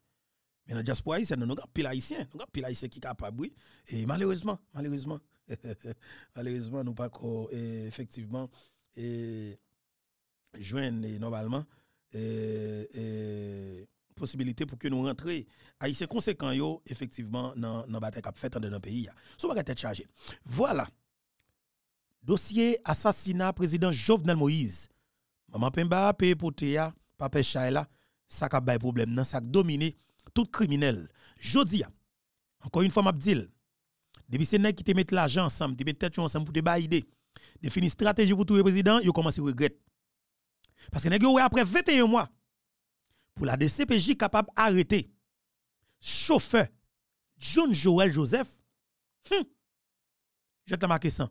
S1: Mais dans la diaspora haïtienne, nous avons pile haïtien. Nous avons pile haïtien qui est capable, Et malheureusement, malheureusement, [laughs] malheureusement, nous pas eh, effectivement, et eh, joindre eh, normalement, et, possibilité pour que nous rentrions conséquent yo effectivement, dans la bataille qui fait dans le pays. tête chargé. Voilà. Dossier assassinat président Jovenel Moïse. Maman Pemba paye pour Théa, Papa Chaila, ça a un problème, ça a dominé tout criminel. Jodia, encore une fois, m'abdil, depuis ces nègres qui te met l'argent ensemble, te mettent tête ensemble pour te bailler, de finir stratégie pour tout le président, ils commencent à regretter. Parce que nègres, après 21 mois, pour la DCPJ capable d'arrêter chauffeur John Joel Joseph, hum, je te marqué ça.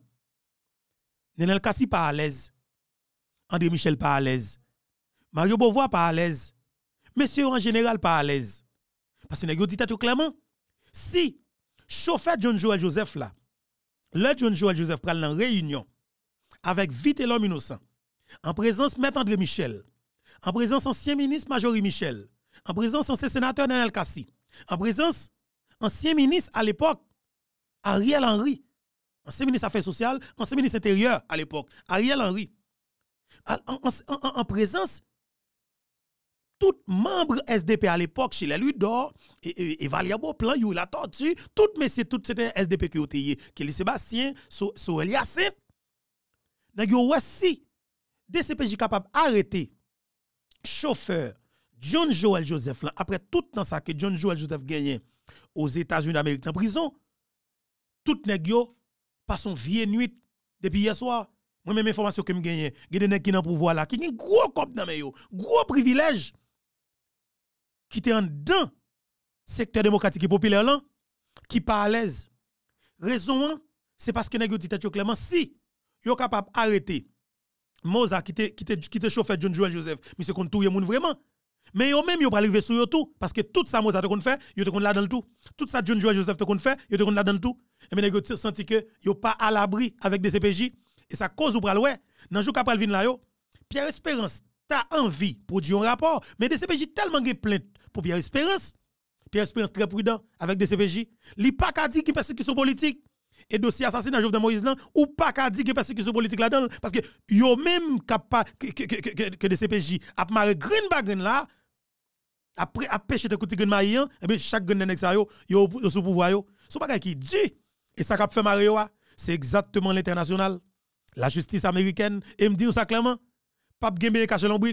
S1: Nenel Kassi pas à l'aise. André Michel pas à l'aise. Mario Beauvoir pas à l'aise. Monsieur en général pas à l'aise. Parce que dites dit clairement, si chauffeur John Joel Joseph là, le John Joel Joseph prend réunion avec vite l'homme innocent, en présence Maître André Michel, en présence ancien ministre Majorie Michel, en présence ancien sénateur Daniel Cassi, en présence ancien ministre à l'époque Ariel Henry, ancien ministre des Affaires sociales, ancien ministre intérieur à l'époque, Ariel Henry, en, présence tout membre SDP à l'époque, chez lui d'or, et, et, et Valiabo, Plan, you la tortue, tout messieurs, tout c'était SDP qui ont été, est Sébastien, so, Yassin Eliassin. si DCPJ capable d'arrêter chauffeur John Joel Joseph, après tout dans ça que John Joel Joseph gagné aux États-Unis d'Amérique en prison, tout nèg yo, pas son vieille nuit depuis hier soir. Moi même information que me gagne, des gens qui dans pouvoir là, qui ont gros cop dans yo, gros privilège qui était en dedans secteur démocratique et populaire là qui pas à l'aise. Raison c'est parce que nèg dit clairement si yo capable arrêter Moza qui était qui était chauffeur John Joel Joseph, mais contre tout le monde vraiment. Mais yo même yo pas arrivé sur yo tout parce que tout ça Moza te qu'on fait, yo te qu'on là dans tout. Tout ça John Joel Joseph te fait, yo te là dans tout. Et mais nèg senti que yo pas à l'abri avec des CPJ et sa cause ou praloué, nan dans jour vin là yo Pierre Espérance t'a envie produire un rapport mais DCPJ tellement de plainte pour Pierre Espérance Pierre Espérance très prudent avec DCPJ li pas ka dit qui persécution politique et dossier assassinat de Moïse là ou pas ka dit ki persécution politique là-dedans parce que yo même kapa, que DCPJ a marre green bague là après a pêché de green maïen et bien chaque green sa yo yo sous pouvoir yo son bagay ki dit et ça qu'a fait marre c'est exactement l'international la justice américaine, et me dit ça clairement, pape Gembé cache l'ombre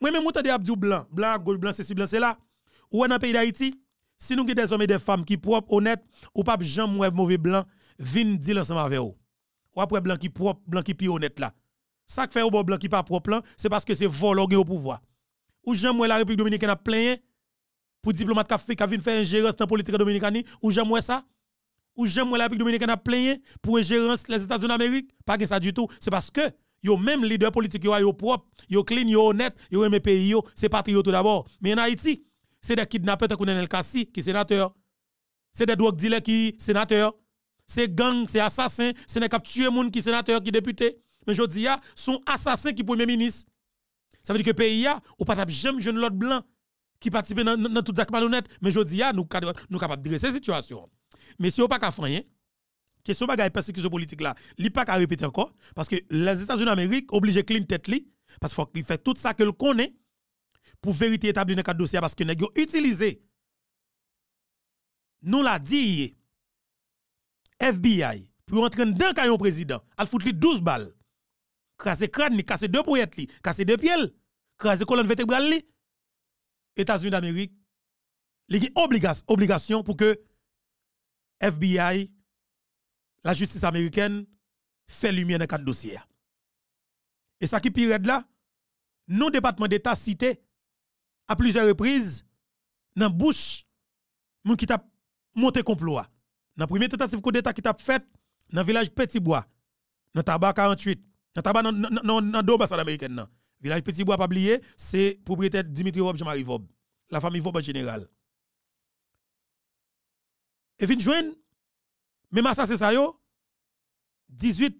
S1: Moi-même, je suis Abdou Blanc, blanc, gauche, blanc, si blanc, c'est là. Ou en pays d'Haïti, si nous avons des hommes et des femmes qui propres, honnêtes, ou pas Jean mouais mauvais blanc, vin dire ensemble avec eux. Ou après blanc qui propre, blanc qui pire, honnête là. Ça que fait au bon blanc qui pas propre c'est parce que c'est vol au pouvoir. Ou Jean la République dominicaine a plein pour diplomate qui a fait faire ingérence dans la politique dominicaine, ou Jean ça ou j'aime la République dominicaine a plaigné pour ingérence les États-Unis d'Amérique, pas que ça du tout. C'est parce que yo même leader politique yo yo propre, yo clean, yo honnête, yo aime pays yo, c'est patriote tout d'abord. Mais en Haïti, c'est des kidnappeurs comme sont Kassi qui sénateur. C'est des drug dealers qui sénateur. C'est gang, c'est assassin, c'est des capturés moun qui sénateur qui député. Mais je dis son assassin qui premier ministre. Ça veut dire que pays a ou pas jamais jeune l'autre blanc qui participe dans, dans, tout toutes Mais je dis nous sommes capables de dresser la situation. Mais si vous pas qu'à rien, question la persécution politique là, n'avez pas qu'à répéter encore parce que les États-Unis d'Amérique obligés clean tête parce qu'il faut fait tout ça que connaît pour vérité établir dans de dossier parce que nèg utilisé nous l'a dit FBI pour entrer dans le président, il fout 12 balles. Krasé crâne ni cassé deux pouillettes li, cassé deux pieds, la colonne vertébrale Les États-Unis d'Amérique, li obligation obligation pour que FBI, la justice américaine, fait lumière dans quatre dossiers. Et ça qui pire là, nos départements d'État cités à plusieurs reprises dans bouche qui t'a monté complot. Dans première tentative d'État qui t'a fait dans village Petit Bois, dans tabac 48, dans tabac dans deux américaines. américaine. Village Petit Bois, pas oublié, c'est propriétaire Dimitri Vob, Jean-Marie Vob, la famille Vob en général. Et fin juin, même à ça c'est yo, 18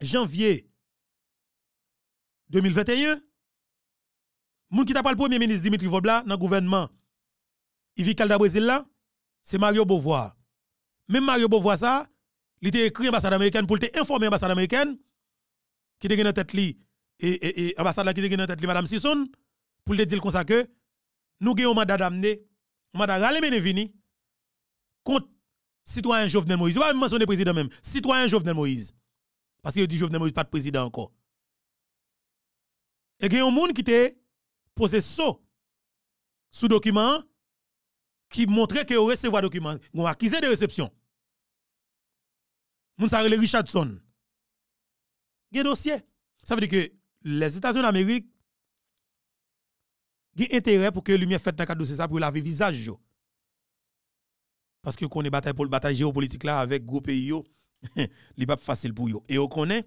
S1: janvier 2021, moun qui t'a le premier ministre Dimitri Vobla dans le gouvernement Yves Calda Brésil là, c'est Mario Beauvoir. Même Mario Beauvoir ça, il était écrit ambassade américaine pour informer ambassade américaine qui était dans tête et ambassade qui était dans tête li madame Sisson pour te dire comme ça que nous avons un mandat d'amener, mandat venir contre citoyen Jovenel Moïse. Je ne même pas président même. Citoyen Jovenel Moïse. Parce qu'il dit Jovenel Moïse pas de président encore. Et il y a un monde qui te posé sous sous document qui montrait que recevoir document, on accusé de réception. Moun sa Richardson. il y un dossier. Ça veut dire que les États-Unis d'Amérique ont intérêt pour que lumière fait dans le dossier ça pour laver visage parce que qu'on est bataille pour le bataille géopolitique là avec gros pays n'est [laughs] pas facile pour eux. Et on connaît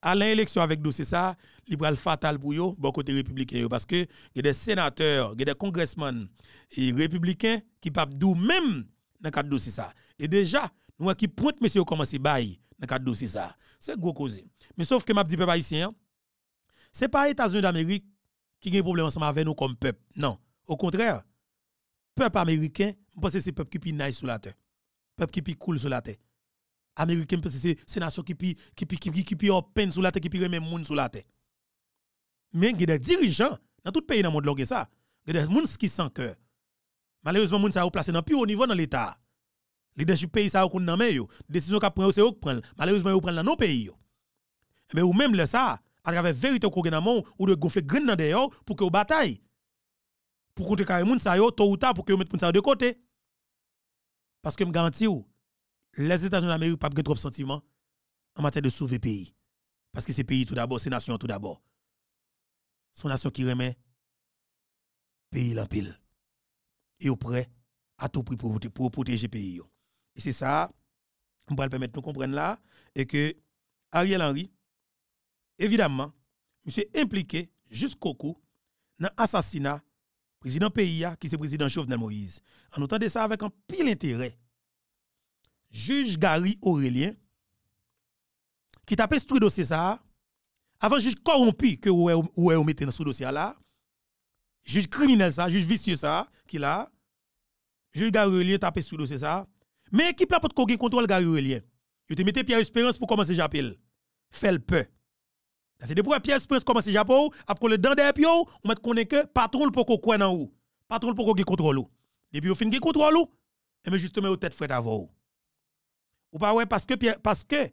S1: à l'élection avec dossier ça, il va fatal pour eux bon côté républicain parce que il y a des sénateurs, il y a des congressmen et républicains qui pas dou même dans cadre dossier ça. Et déjà nous qui pointe monsieur commencer bail dans cadre dossier ça. C'est gros cause. Mais sauf que m'a dit peuple haïtien, c'est pas États-Unis d'Amérique qui ont des problèmes avec nous comme peuple. Non, au contraire, peuple américain je pense que c'est le peuple qui est nice sur la terre. Le peuple qui sont cool sur la terre. Américain, pensent que c'est la nation qui est qui qui sur la terre, qui remet même monde sur la terre. Mais il y des dirigeants dans tout pays dans le monde ça. Il des gens qui sans cœur. Malheureusement, les gens sont placés dans plus haut niveau dans l'État. Leadership pays ça au dans main yo. Décision qu'ils prennent, c'est prennent. Malheureusement ils prennent dans nos pays Mais ou même le ça à travers vérité qu'on gagne dans monde ou de gonfler grain dans pour que vous bataille pour contrer carré moun ça yo tôt pour que mette moun ça de côté parce que me garantis les États-Unis d'Amérique pas trop sentiments en matière de sauver pays parce que c'est pays tout d'abord c'est nation tout d'abord son nation qui remet pays en pile et au prêt à tout prix pour, pour protéger pays et c'est ça on va permettre de comprendre là et que Ariel Henry évidemment monsieur impliqué jusqu'au coup dans l'assassinat président PIA, qui c'est président Jovenel Moïse. En entendant ça avec un pile intérêt, juge Gary Aurélien, qui tapait ce dossier ça, avant juge corrompu que vous mettez dans ce dossier là, juge criminel ça, juge vicieux ça, qui là, juge Gary Aurélien tapait ce dossier ça, mais qui là pour contre contrôle Gary Aurélien. Il te mettais Pierre Espérance pour commencer j'appelle. Fait le peu c'est des pièces prince comme si Japon, après le dent des pio, on met est que patron pour qu'on coin en haut. Patron pour qu'on contrôle. Depuis au fin qui contrôle et mais justement au tête frère d'avant. Ou pas ouais parce que parce que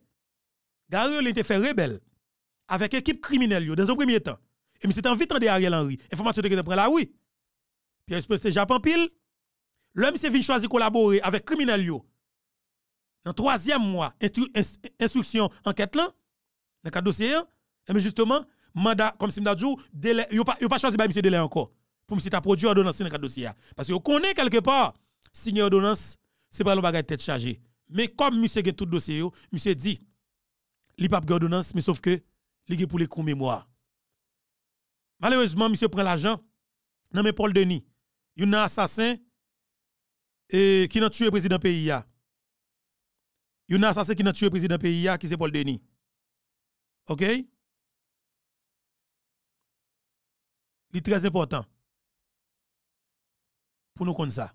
S1: Gary était fait rebelle avec équipe criminelle dans un premier temps. Et mais c'est en vitre d'Ariel Henry. Information de que prend là oui. Pierre Prince c'est Japon pile. L'homme s'est venu choisir collaborer avec criminel yo. Dans troisième mois, instruction enquête là, dans le dossier, hein. Eh, mais justement, comme si dit, délai, yo pas, pas choisi monsieur délai encore. Pour me ta produire produit ordonnance dans le dossier. Parce qu'on connaît quelque part, signer ordonnance, c'est pas le bagage tête chargée. Mais comme monsieur a tout dossier, monsieur dit, il pas ordonnance, mais sauf que, il pour les coups mémoire. Malheureusement, monsieur prend l'argent, non mais Paul Denis, il y a un assassin qui a tué le président pays. Il y a un assassin qui a tué le président pays, qui c'est Paul Denis. OK? Il est très important pour nous comme ça.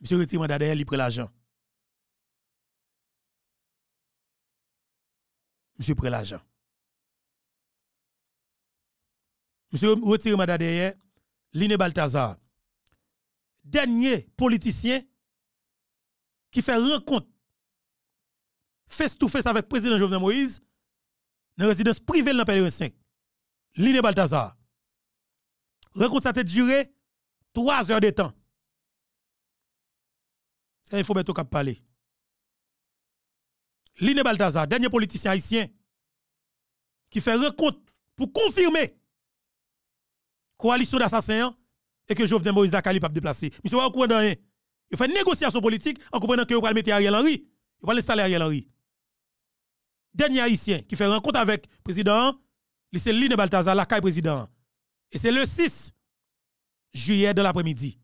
S1: Monsieur retire mandat derrière, il prend l'argent. Monsieur prend l'argent. Monsieur retire mandat derrière, Line Balthazar. Dernier politicien qui fait rencontre face to face avec le président Jovenel Moïse dans résidence privée dans Pèlerin 5. Line Balthazar. Rencontre ça a duré 3 heures de temps. C'est il faut au cap parler. Line Balthazar, dernier politicien haïtien qui fait rencontre pour confirmer coalition d'assassins et que Jovenel Moïse Dakali pas déplacer. Monsieur va au courant d'un. Il fait négociation politique en comprenant que vous pouvez mettre Ariel Henry. Vous pouvez installer Ariel Henry dernier haïtien qui fait rencontre avec le président, c'est Line Balthazar, la président. Et c'est le 6 juillet de l'après-midi.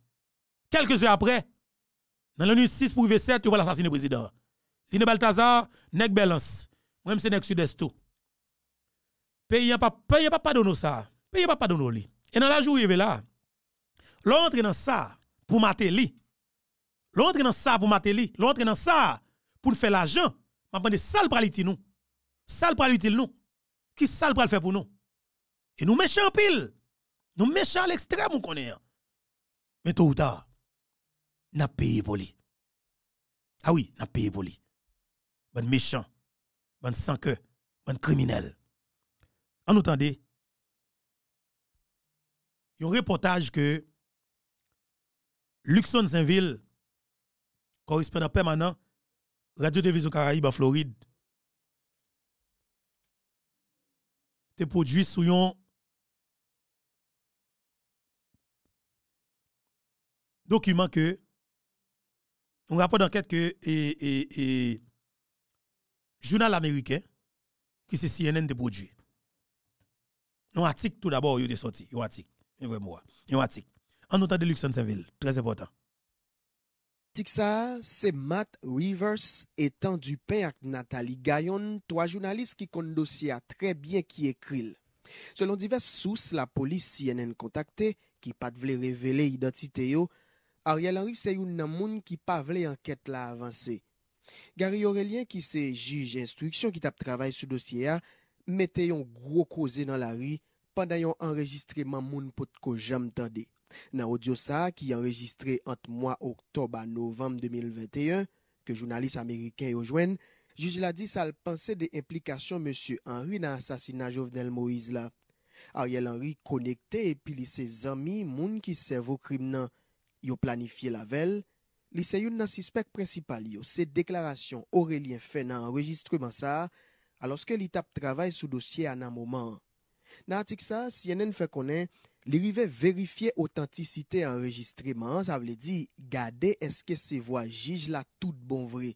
S1: Quelques heures après, dans la 6 pour V7, il va l'assassin du président. Line Balthazar, Nek Belance, même c'est Nek Sud-Est. Pays pas pa pardonné ça. Pays pas pardonné. Et dans la journée là, l'entre dans ça pour mater li. L'entre dans ça pour mater li. L'entre dans ça pour faire l'argent. M'a demandé ça le nous ça le pral utile nous qui ça le pral faire pour nous et nous méchants pile nous méchants à l'extrême on connaît hein. mais tôt ou tard n'a payé pour ah oui n'a payé pour bon méchant bon sans que bon criminel en il y a un reportage que Luxon Saint-Ville, correspondant permanent, radio division Caraïbe en Floride, Des produits sous un document que un rapport d'enquête que et, et, et, journal américain qui c'est CNN de produit. Un article tout d'abord il est sorti, un article, un vrai un article. En notant de Luxon
S3: très important. Atiksa, se Matt Rivers etan du pen ak Nathalie Gayon, toa jounalist ki kon dosye a trebyen ki ekril. Selon divers sous, la polis CNN kontakte, ki pat vle revele identite yo, a rye lanri se yon nan moun ki pat vle anket la avanse. Gary Aurelien ki se juj instruksyon ki tap travay sou dosye a, mette yon gro koze nan la ri, pandan yon enregistre man moun pot ko jam tande. nan odyo sa ki enregistre ant mwa oktob an novem 2021 ke jounalis Ameriken yo jwen, jujiladis al panse de implikasyon Monsie Henri nan asasina Jovenel Moïse la. Ar yel Henri konekte epi li se zami moun ki servo krim nan yo planifi la vel, li se yon nan sispek prinsipal yo se deklarasyon aurelien fe nan enregistreman sa aloske li tap travay sou dosye an an mouman. Nan atik sa, si yenen fe konen Li rive verifiye autentisite enregistreman, sa vle di, gade eske se vwa jij la tout bon vre.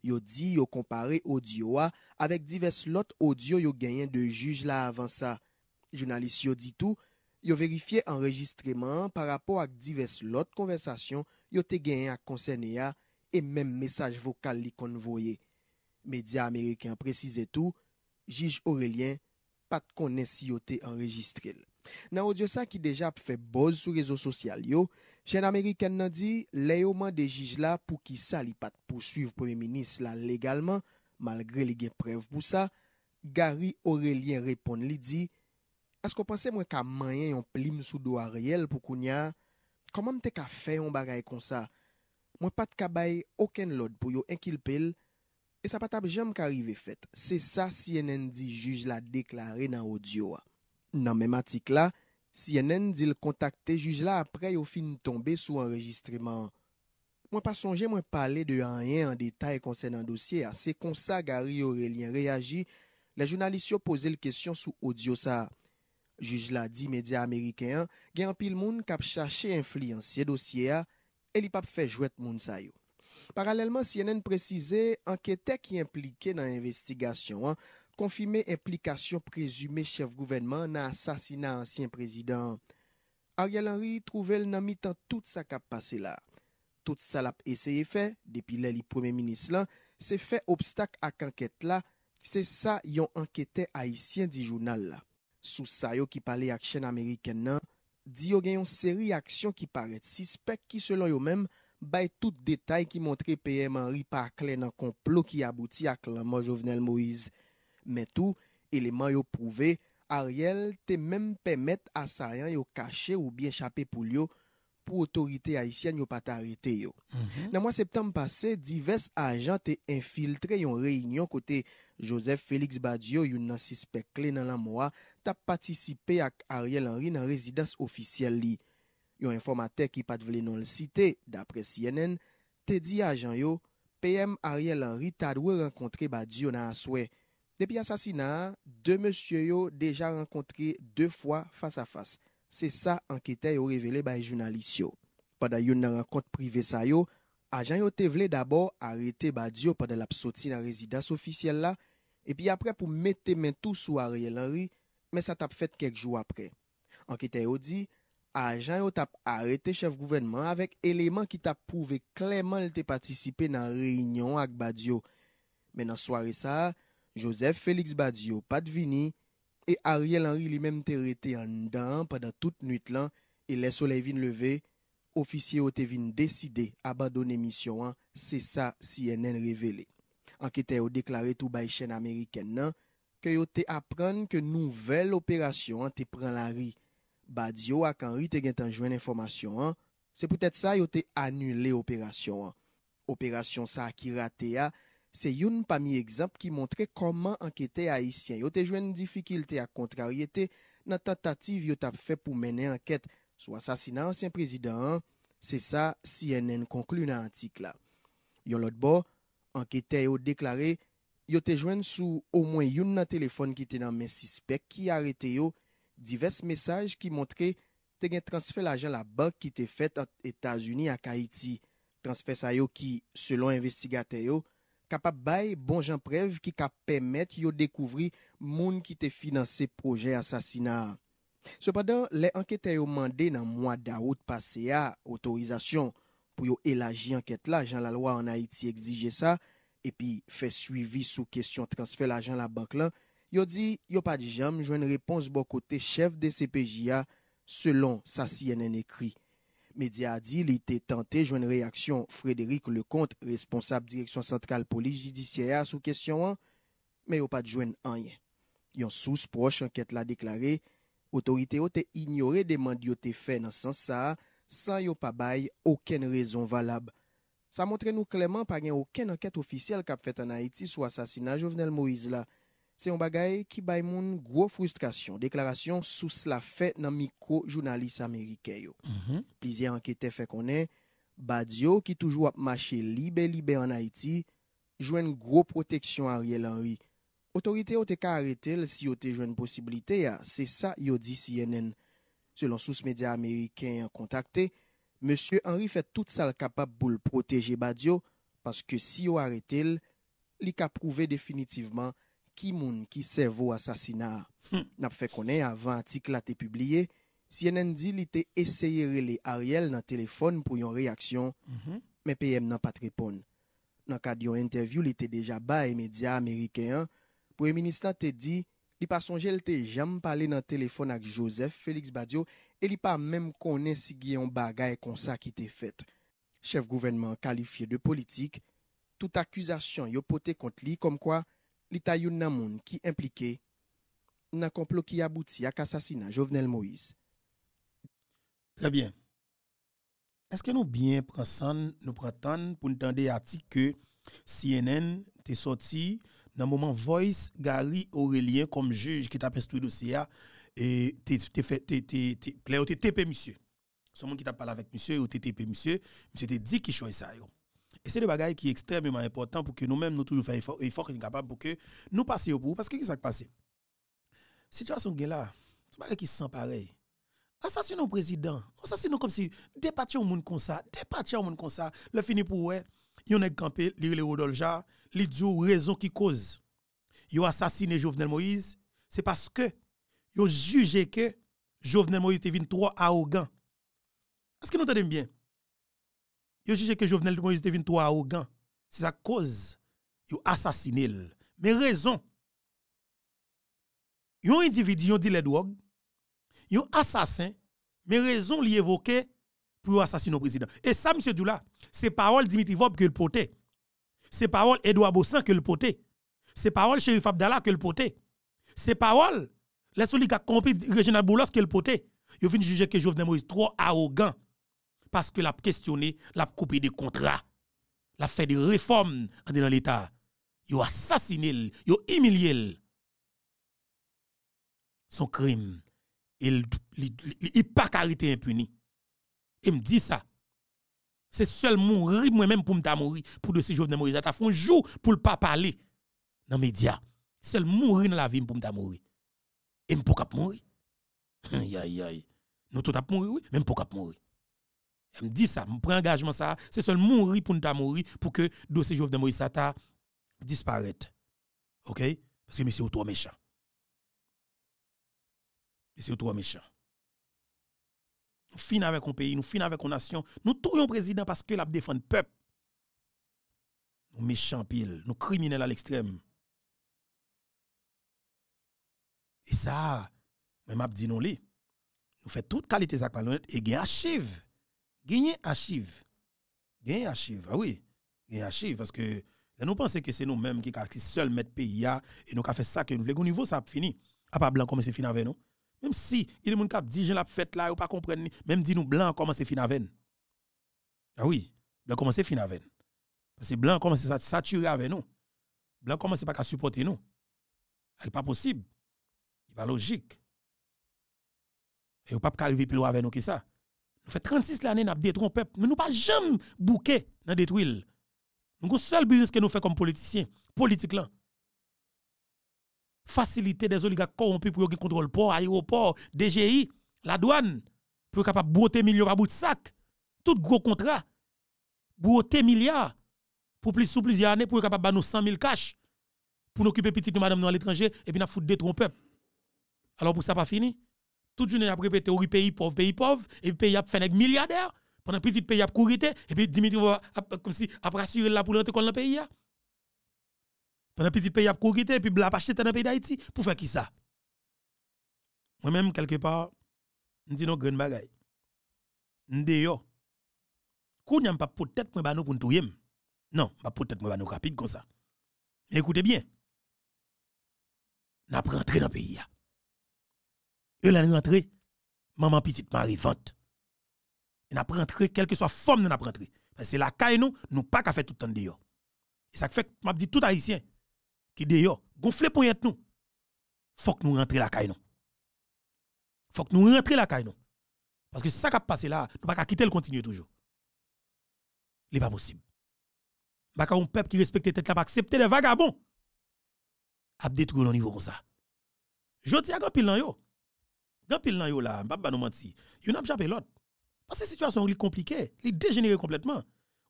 S3: Yo di yo kompare audio a, avek divers lot audio yo genyen de jij la avan sa. Jounalist yo di tou, yo verifiye enregistreman, par rapport ak divers lot konversasyon, yo te genyen ak konsen e ya, e menm mesaj vokal li konvoye. Medya Ameriken prezise tou, jij Aurelien pat konen si yo te enregistre l. Nan odyo sa ki deja ap fe boz sou rezo sosyal yo, chen Ameriken nan di, le yo man de jij la pou ki sa li pat pou suyv premier minis la legalman, malgre li gen prev pou sa, Gary Aurelien repon li di, as ko panse mwen ka mayen yon plim sou do a reyel pou koun ya, koman mte ka fe yon bagay kon sa, mwen pat kabay oken lod pou yo enkil pel, e sa pat ap jom ka rive fet, se sa si enen di jij la deklari nan odyo a. Nan men matik la, CNN di l kontakte juj la apre yo fin tombe sou enregistriman. Mwen pa sonje mwen pale de anyen an detay konsen an dosye a. Se konsa Gary Aurelien reagi, le jounalist yo pose l kesyon sou odyo sa. Juj la di media Amerikean, gen apil moun kap chache inflienseye dosye a, e li pap fejwet moun sayo. Paralelman CNN precize, anketek y implike nan investigasyon an, konfime implikasyon prezume chev gouvenman nan asasina ansyen prezident. Ariel Henry trouvel nan mitan tout sa kap pase la. Tout sa lap eseye fe, depi le li pweme minis lan, se fe obstak ak anket la, se sa yon anketen a isyen di jounal la. Sou sa yo ki pale ak chen Ameriken nan, di yo genyon se re aksyon ki paret sispek ki selon yo men, bay tout detay ki montre PM Henry pa akle nan konplo ki abouti ak lanman jovenel Moise. Metou, eleman yo pouve, Ariel te menm pemet asayan yo kache ou bien chape pou yo pou otorite Haitien yo patarete yo. Mhm. Nan mwa septem pase, divers ajan te infiltre yon reinyon kote Joseph Felix Badiou yon nasispekle nan la mwa ta patisipe ak Ariel Henry nan rezidans ofisyel li. Yon informatek ki pat vle non l site, dapre CNN, te di ajan yo, PM Ariel Henry ta dwe renkontre Badiou nan aswey. Depi asasina, de monsye yo deja renkontre de fwa fas a fas. Se sa, ankete yo revele baye jounalis yo. Paday yo nan renkont prive sa yo, ajan yo te vle dabor arete badyo paday la psoti nan rezidans ofisyel la, epi apre pou mette men tou sou a reyel anri, men sa tap fet kek jou apre. Ankete yo di, ajan yo tap arete chev gouvenman avek eleman ki tap pouve kleman li te patisipe nan reynyon ak badyo. Men nan sware sa a, Josef Felix Badzio pat vini, e Ariel Henry li menm te rete an dan padan tout nuit lan, e le sole vin leve, ofisye yo te vin deside abadone misyon an, se sa CNN revele. Ankete yo deklare tou bay chen Ameriken nan, ke yo te apren ke nouvel operasyon an te pren la ri. Badzio ak Henry te gen tanjwen informasyon an, se pwetet sa yo te anule operasyon an. Operasyon sa akira te ya, Se yon pami ekzamp ki montre koman anketè ayisyen, yo te jwen n difikilte ak kontraryete nan tatative yo tap fe pou mene anket sou asasina ansyen prezident an, se sa CNN konklu nan antik la. Yon lot bo, anketè yo deklare, yo te jwen sou o mwen yon nan telefon ki te nan men sispek ki arete yo, divest mesaj ki montre te gen transfer la jen la bank ki te fet at Etasuni ak Haiti. Transfer sa yo ki, selon investigatè yo, ka pa bay bon janprev ki ka pemet yo dekouvri moun ki te finanse proje asasina. Sepadan, le anket ay yo mande nan mwa daout pase ya otorizasyon pou yo elaji anket la, jan la lwa an Haiti exige sa, epi fe suivi sou kesyon transfer la jan la bank lan, yo di yo pa di jam jwen repons bo kote chef de CPJA selon sa si yenen ekri. Mediadi li te tante jwen reaksyon Frédéric Lecomte, responsable direksyon sentral polis jidisyaya sou kesyon an, me yo pat jwen anyen. Yon sous proche anket la deklaré, otorite yo te ignore deman diyo te fè nan san sa, san yo pa baye oken rezon valab. Sa montre nou kleman pa gen oken anket ofisyel kap fèt an Haiti sou asasina Jovenel Moïse la. Se yon bagay ki bay moun gwo frustrasyon, deklarasyon sous la fet nan mikro jounalis Amerike yo. Mhm. Plizye anketè fe konè, Badiou ki toujou ap mache libe-libe an Haiti jwen gwo proteksyon a riel Henry. Otorite yo te ka aretel si yo te jwen posibilite ya. Se sa yo di CNN. Selon sous medya Amerike yon kontakte, Monsie Henry fet tout sal kapap bou l proteje Badiou paske si yo aretel li ka prouve definitivman Ki moun ki se vo asasina? Hmm. Nap fe konen avan atik la te publie, si yenen di li te eseyere li a riel nan telefon pou yon reaksyon, mhm. me peyem nan pat repon. Nan kad yon interview li te deja ba e media Amerikeyan, pou yon minister te di, li pa sonje li te jem pale nan telefon ak Joseph Felix Badiou e li pa menm konen si gye yon bagay kon sa ki te fet. Chef gouvernement kalifiye de politik, tout akuzasyon yo pote kont li kom kwa li Namoun, qui nan moun ki implike nan complot qui abouti à l'assassinat Jovenel Moïse. Très bien. Est-ce que
S1: nous bien prenons, nous pour nous tendre que CNN est sorti dans le moment Voice Gary Aurélien comme juge qui t'a le dossier et t'es fait t'es monsieur. C'est monde qui t'a parlé avec monsieur et TTP monsieur, monsieur t'a dit qu'il choisit ça. Et c'est le bagage qui est extrêmement important pour que nous-mêmes nous toujours fassions effort, et capable pour que nous passions au bout. Parce que qu'est-ce qui s'est passé? Situation qui est là, c'est pas qui se pareil. Assassinons le président, assassinons comme si dépatchons au monde comme ça, départions au monde comme ça, le fini pour ouais, yon est campé, li le Rodolja, les raison qui cause. Yo assassiné Jovenel Moïse, c'est parce que yo jugé que Jovenel Moïse était trop arrogant. Est-ce que nous t'aimons bien? Yo jugé que Jovenel Moïse devine trop arrogant. C'est sa cause. Yo assassiné. Mais raison. Yon individu yon dit les drogues. assassin. Mais raison li évoqué pour assassiner le président. Et ça, monsieur Doula, c'est parole Dimitri Vob que le poté. C'est parole Edouard Bossan que le poté. C'est parole Chérif Abdallah que le poté. C'est parole les solides qui a compris Régional Boulos que le poté. fini de juger que Jovenel Moïse trop arrogant parce que l'a questionné, l'a coupé des contrats, l'a fait des réformes dans l'État. Il a assassiné, il l'a humilié. Son crime, il n'est pas arrêté impuni. Il me dit ça. C'est seulement moi-même pour me mourir, pour de ces jeunes mourir. Ça fait un jour pour ne pas parler dans les médias. Seul mourir dans la vie pour me mourir. Et me pas mourir. [laughs] Aïe, aïe, aïe. Nous tous mourir, oui, même pas mourir. Elle me dit ça, me prend engagement ça. C'est seulement mourir pour nous mourir pour que le dossier de Moïse Sata disparaisse. OK? Parce que monsieur est trop méchant. Monsieur est méchant. Nous finissons avec un pays, nous finissons avec une nation. Nous trouvons président parce que la défendu le peuple. Nous méchants pile, nous criminels à l'extrême. Et ça, même m'a dit non li. Nous faisons toute qualité ça et gain achève Gagner archive. Gagner archive. Ah oui. Gagner archive. Parce que nous pensons que c'est nous-mêmes qui sommes seuls mettre pays ah, et nous avons fait ça que nous voulons. Au niveau, ça a fini. À pas blanc, comment c'est fini avec nous? Même si il y a des gens qui disent, la fête là, ou pas même dit nous blanc, comment c'est fini avec nous? Ah oui. Blanc, comment c'est fini avec nous? Parce que blanc, comment c'est saturé avec nous? Blanc, comment c'est pas qu'à supporter nous? n'est ah, pas possible. n'est pas logique. Et on pas arriver plus loin avec nous que ça. Nous fait 36 l'année nous le peuple, mais nous pas jamais bouqué dans détruire. Nous seul business que nous faisons comme politiciens, politiques là. Faciliter des oligarques corrompus pour qu'ils contrôlent port, aéroport, DGI, la douane pour capable des millions par bout de sac. Tout gros contrat. des milliards pour plus sous plusieurs années pour capable nous 100 000 cash pour nous occuper petite madame nous à l'étranger et puis nous foutre détruire peuple. Alors pour ça pas fini, le monde a répété oui pays pauvre pays pauvre et pays a fait milliardaire pendant petit pays a courir et puis Dimitri comme si après rassuré la pour l'entrer dans le pays pendant petit pays a courir et puis bla acheté dans le pays d'Haïti pour faire qui ça moi-même quelque part me dis non grande bagaille ndéo n'a pas peut-être moi banou pour touyer non pas peut-être moi nous rapide comme ça écoutez bien n'a rentré dans le pays et là, rentré, maman petite Marie vente. Il n'a rentré, quelle que soit forme, n'a rentré. Parce que c'est la caille, nous, nous pas fait fait tout le temps de dehors. Et ça fait, je dit tout haïtien qui dehors, gonfle pour être nous. Faut que nous rentrions la caille, nous. Faut que nous rentrions la caille, nous. Parce que ça qui a passé là, nous pas quitter le continuer toujours. Ce n'est pas possible. Pas un peuple qui respecte tête là, pas accepter les vagabonds. A détruire le niveau comme ça. Je dis à grand pile yo pile nan yo là, m'pa pas nous mentir. Yo n'a jappé l'autre. Parce que situation est compliquée, il dégénérées complètement.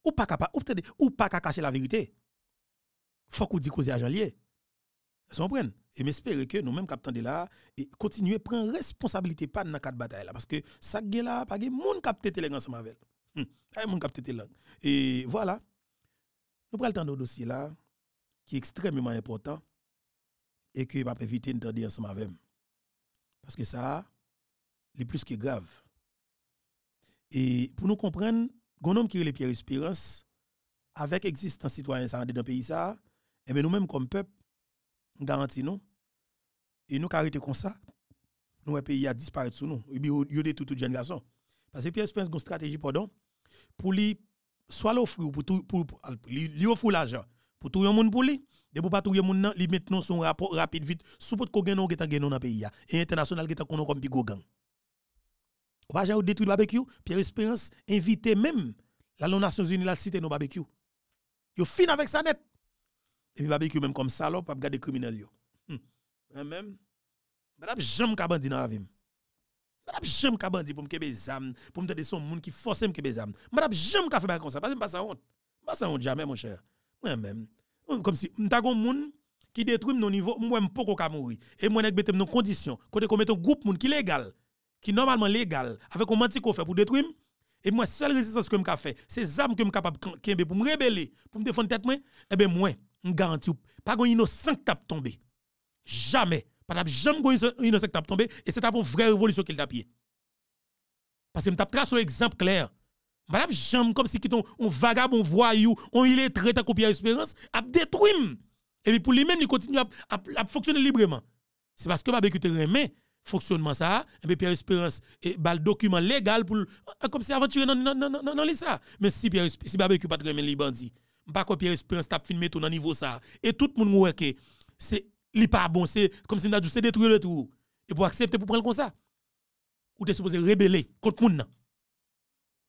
S1: Ou pas capable, ou pas capable cacher la vérité. Faut qu'on dit cause agent lié. sont prêts. Et j'espère que nous-mêmes captant de là et à prendre responsabilité pas dans quatre bataille là parce que ça gè là pas de monde capter télé ensemble avec. Hum, monde capter télé. Et voilà. Nous prenons le temps de dossier là qui est extrêmement important et que m'a invité d'entendre ensemble avec. Parce que ça les plus que grave. Et pour nous comprendre, un homme qui est le Pierre Espérance, avec existence citoyen ça dans le pays ça, et eh bien nous-mêmes comme peuple, nous garantissons et nous arrêter comme ça, nous un pays a disparu sous nous, et eh bien il y a toute jeune Parce que Pierre Espérance a une stratégie pardon, pour lui soit l'offrir pour tout pour, lui offrir l'argent pour tout le monde pour lui de pour pas tout le monde li maintenant son rapport rapide vite sous pot qu'on nous on gagne pays hein. et international qui est comme bigot gang va jamais détruire le barbecue. Pierre Espérance invité même la Nations Unies la cité nos barbecue. Yo fin avec sa net. Et puis barbecue même comme salope, pas garder criminel yo. Hmm. Même. Madame j'aime kabandi dans la vie. Madame j'aime kabandi pour me kebe zam, pour me tendre son monde qui force me kebe zam. Madame j'aime ka fait comme ça, parce que pas ça honte. Pas ça honte jamais mon cher. Moi même. Comme si m'ta gon monde qui détruit nos niveaux, moi même pas mourir. Et moi nèg metem nos conditions, côté comme met un groupe monde qui légal qui normalement légal, avec un menti qu'on fait pour détruire, et moi, seule résistance que je fait, c'est armes que je capable de pour me rebeller, pour me défendre tête, eh ben moi, je garantis, pas un innocent qui tape tombé. Jamais. Pas jamais un innocent qui tape tombé, et c'est une vraie révolution qu'il pied Parce que je t'a tracé un exemple clair. Madame jamais comme si on un vagabond voyou, on il est traité à copier espérance, a détruire Et puis pour lui-même, il continue à, fonctionner librement. C'est parce que barbecue te mais fonctionnement ça, et eh puis Pierre Espérance et eh, bal document légal pour eh, comme si aventurer non non non non non ça. Mais si Pierre si barbecue pas de li bandi pas quoi Pierre Espérance t'a filmé tout dans niveau ça et tout le monde voit que c'est li pas bon, c'est comme si on a dû se détruire le tout. Et pour accepter pour prendre comme ça. Ou t'es supposé rebeller contre moun nan.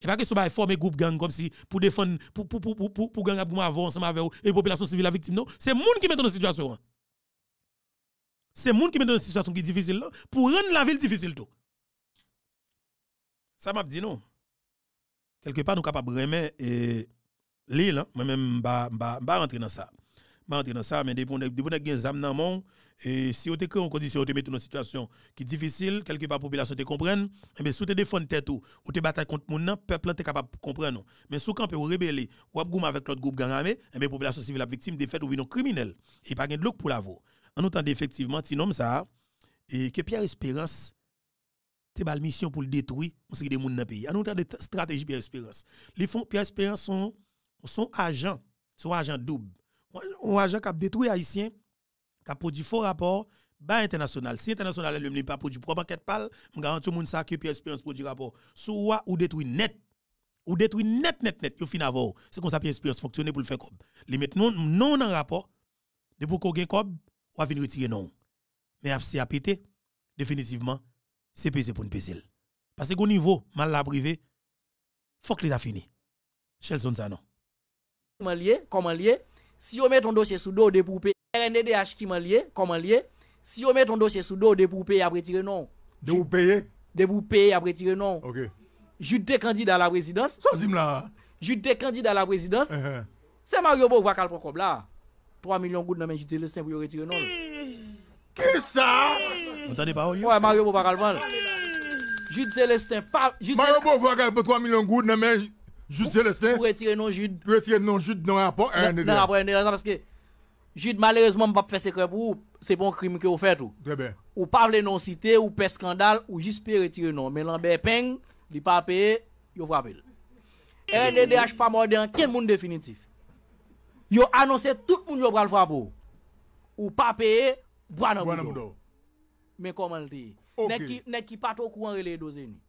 S1: Et pas que ce soit former groupe gang comme si pour défendre pour pour pour pour pour gang avant ensemble avec et population civile la victime non, c'est moun qui met dans la situation. Hein c'est les gens qui met dans une situation qui difficile pour rendre la ville difficile tout. Ça m'a dit non. Quelque part, nous sommes capables de remettre l'île, hein. moi-même, je vais rentrer dans ça. Je rentrer dans ça, mais des vous des avons dans mon, et si on êtes en condition, on te met dans une situation qui difficile, quelque part, la population te comprenne, eh si vous te défend tête ou, ou te bataille contre le monde, peuple est capable de comprendre. Mais si on peut rebeller, ou avec l'autre groupe gang armé, eh population civile est victime de fait ou Il criminel. a pas de look pour la voix. En outre, effectivement sinon ça et que Pierre Espérance te bal mission pour le détruire on série des monde dans pays. en ah, entend stratégie Pierre Espérance. Les fonds Pierre Espérance sont son agents son agent double. Un agent qui a détruit haïtien, qui a produit faux rapport ba international. Si international n'est pas produit propre enquête garantis tout le monde ça que Pierre Espérance produit rapport. Soit ou détruit net ou détruit net net net au final. avant. C'est comme ça Pierre Espérance fonctionne pour le faire comme. Les mettre non non en rapport de pour qu'on gagne ou venir retirer non. Mais si a pété, définitivement, c'est pesé pour une pesel. Parce que au niveau, mal la privé, faut que l'État fini. Chelson ça non.
S4: Comment lié, comment si on met ton dossier sous dos de poupée, RNDDH qui m'a lié, comment lié, si on met ton dossier sous dos de poupée, après tirer non. De vous payer? De vous payer, après tirer non. Ok. J'étais candidat à la présidence. J'ai là. J'étais candidat à la présidence. Uh-huh. C'est Mario Beauvoir qui a le là. 3 millions de gouttes dans le JT Lestin pour retirer non.
S5: Qui ça Vous entendez pas
S4: Ouais, Mario Boba Calval. Jude Célestin, pas. Mario Boba Calval, 3 millions de gouttes dans le Jude Célestin. Pour retirer non Jude. Pour retirer non Jude dans rapport à un Dans rapport parce que Jude, malheureusement, pas fait secret pour vous. C'est bon crime que vous faites. Très bien. Ou pas les non cité, ou pas scandale, ou juste pour retirer non. Mais Lambert Peng, il pas payé, il frappe. RDDH pas mordé en quel monde définitif. Yo anonsè tout moun yo bral fwa pou. Ou papeye, brane moudou. Mè koman ldi. Nè ki pato kou anre le doze ni.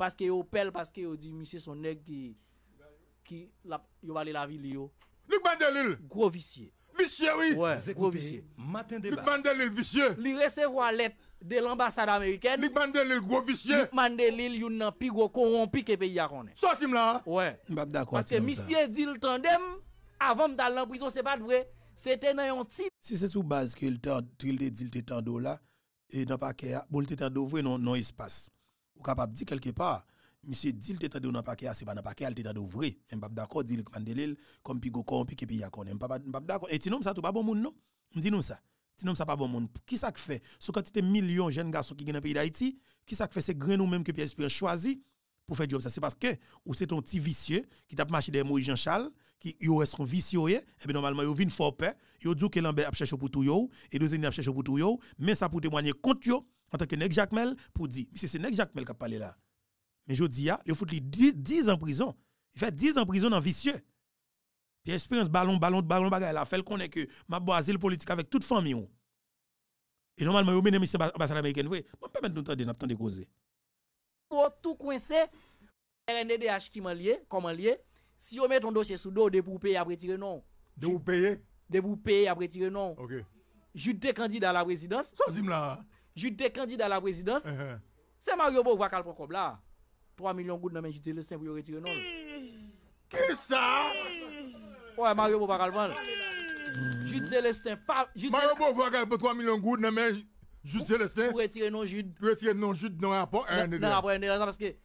S4: Paske yo pel, paske yo di, misye son nèk ki, ki yo bale la vi li yo. Likman delil. Gro visye. Visye wè. Zekote.
S1: Maten debat.
S4: Likman delil visye. Li resevwa lèp de l'ambassade amerikèn. Likman delil gro visye. Likman delil yon nan pi go korompi ke pe yakone. Sosim la. Mbap
S1: da kwa ti yon sa. Paske misye
S4: dil tondem, avant d'aller en prison, c'est pas vrai. C'était dans un
S1: type. Si c'est sous base que le temps, qu'il dit, le temps là, et dans le a, bon, le temps d'ouvrir non, non espace. Ou capable de dire quelque part, monsieur dit le temps dans le a, c'est pas dans le a, le temps d'ouvrir. Je pas d'accord, dit le mandelil, comme pigo, comme pique, puis yakon. Je pas d'accord. Et sinon, ça, tout pas bon monde, non? Dis-nous ça. Sinon, ça pas bon monde. Qui ça fait? Sous quantité de millions de jeunes garçons qui viennent dans le pays d'Haïti, qui ça fait? C'est grain nous-mêmes que Pierre Espérance choisit pour faire job ça c'est parce que ou c'est ton petit vicieux qui t'a marché des mots Jean Charles qui sont vicieux, et bien normalement, ils viennent fort peur, ils dit que Lambert a cherché pour tout, yo, et Dozeni a cherché pour tout, yo, mais ça pour témoigner contre yo, en tant que Nek Jacmel, pour dire, mais c'est Nek Jacmel qui a parlé là. Mais je dis, il faut 10 ans en prison. Il fait 10 ans en prison dans vicieux. Puis expérience ballon, ballon, ballon, bagaille, a fait qu'on est que ma boisil politique avec toute famille. Et normalement, mis menez monsieur ambassade américaine, oui. Je ne peux pas nous de temps de causer.
S4: Tout coincé, RNDDH qui m'a lié, comment lié, Si yo met ton dosye sou do, de pou paye apretire non. De pou paye? De pou paye apretire non. Ok. Jute uh-huh. de kandida la non. prezidans. Sonsim la. Jute de kandida la prezidans. Se Mario Bo wakal pou kob la. 3 milyon gout nan men jute de leste pou yo retire non. Ke sa? Ouè Mario Bo wakal van. Jute de leste. Mario Bo wakal pou 3 milyon gout nan men jute de leste. Ou retire non jute. Ou retire non jute nan apot ene. Nan apot ene nan. Nan apot ene nan.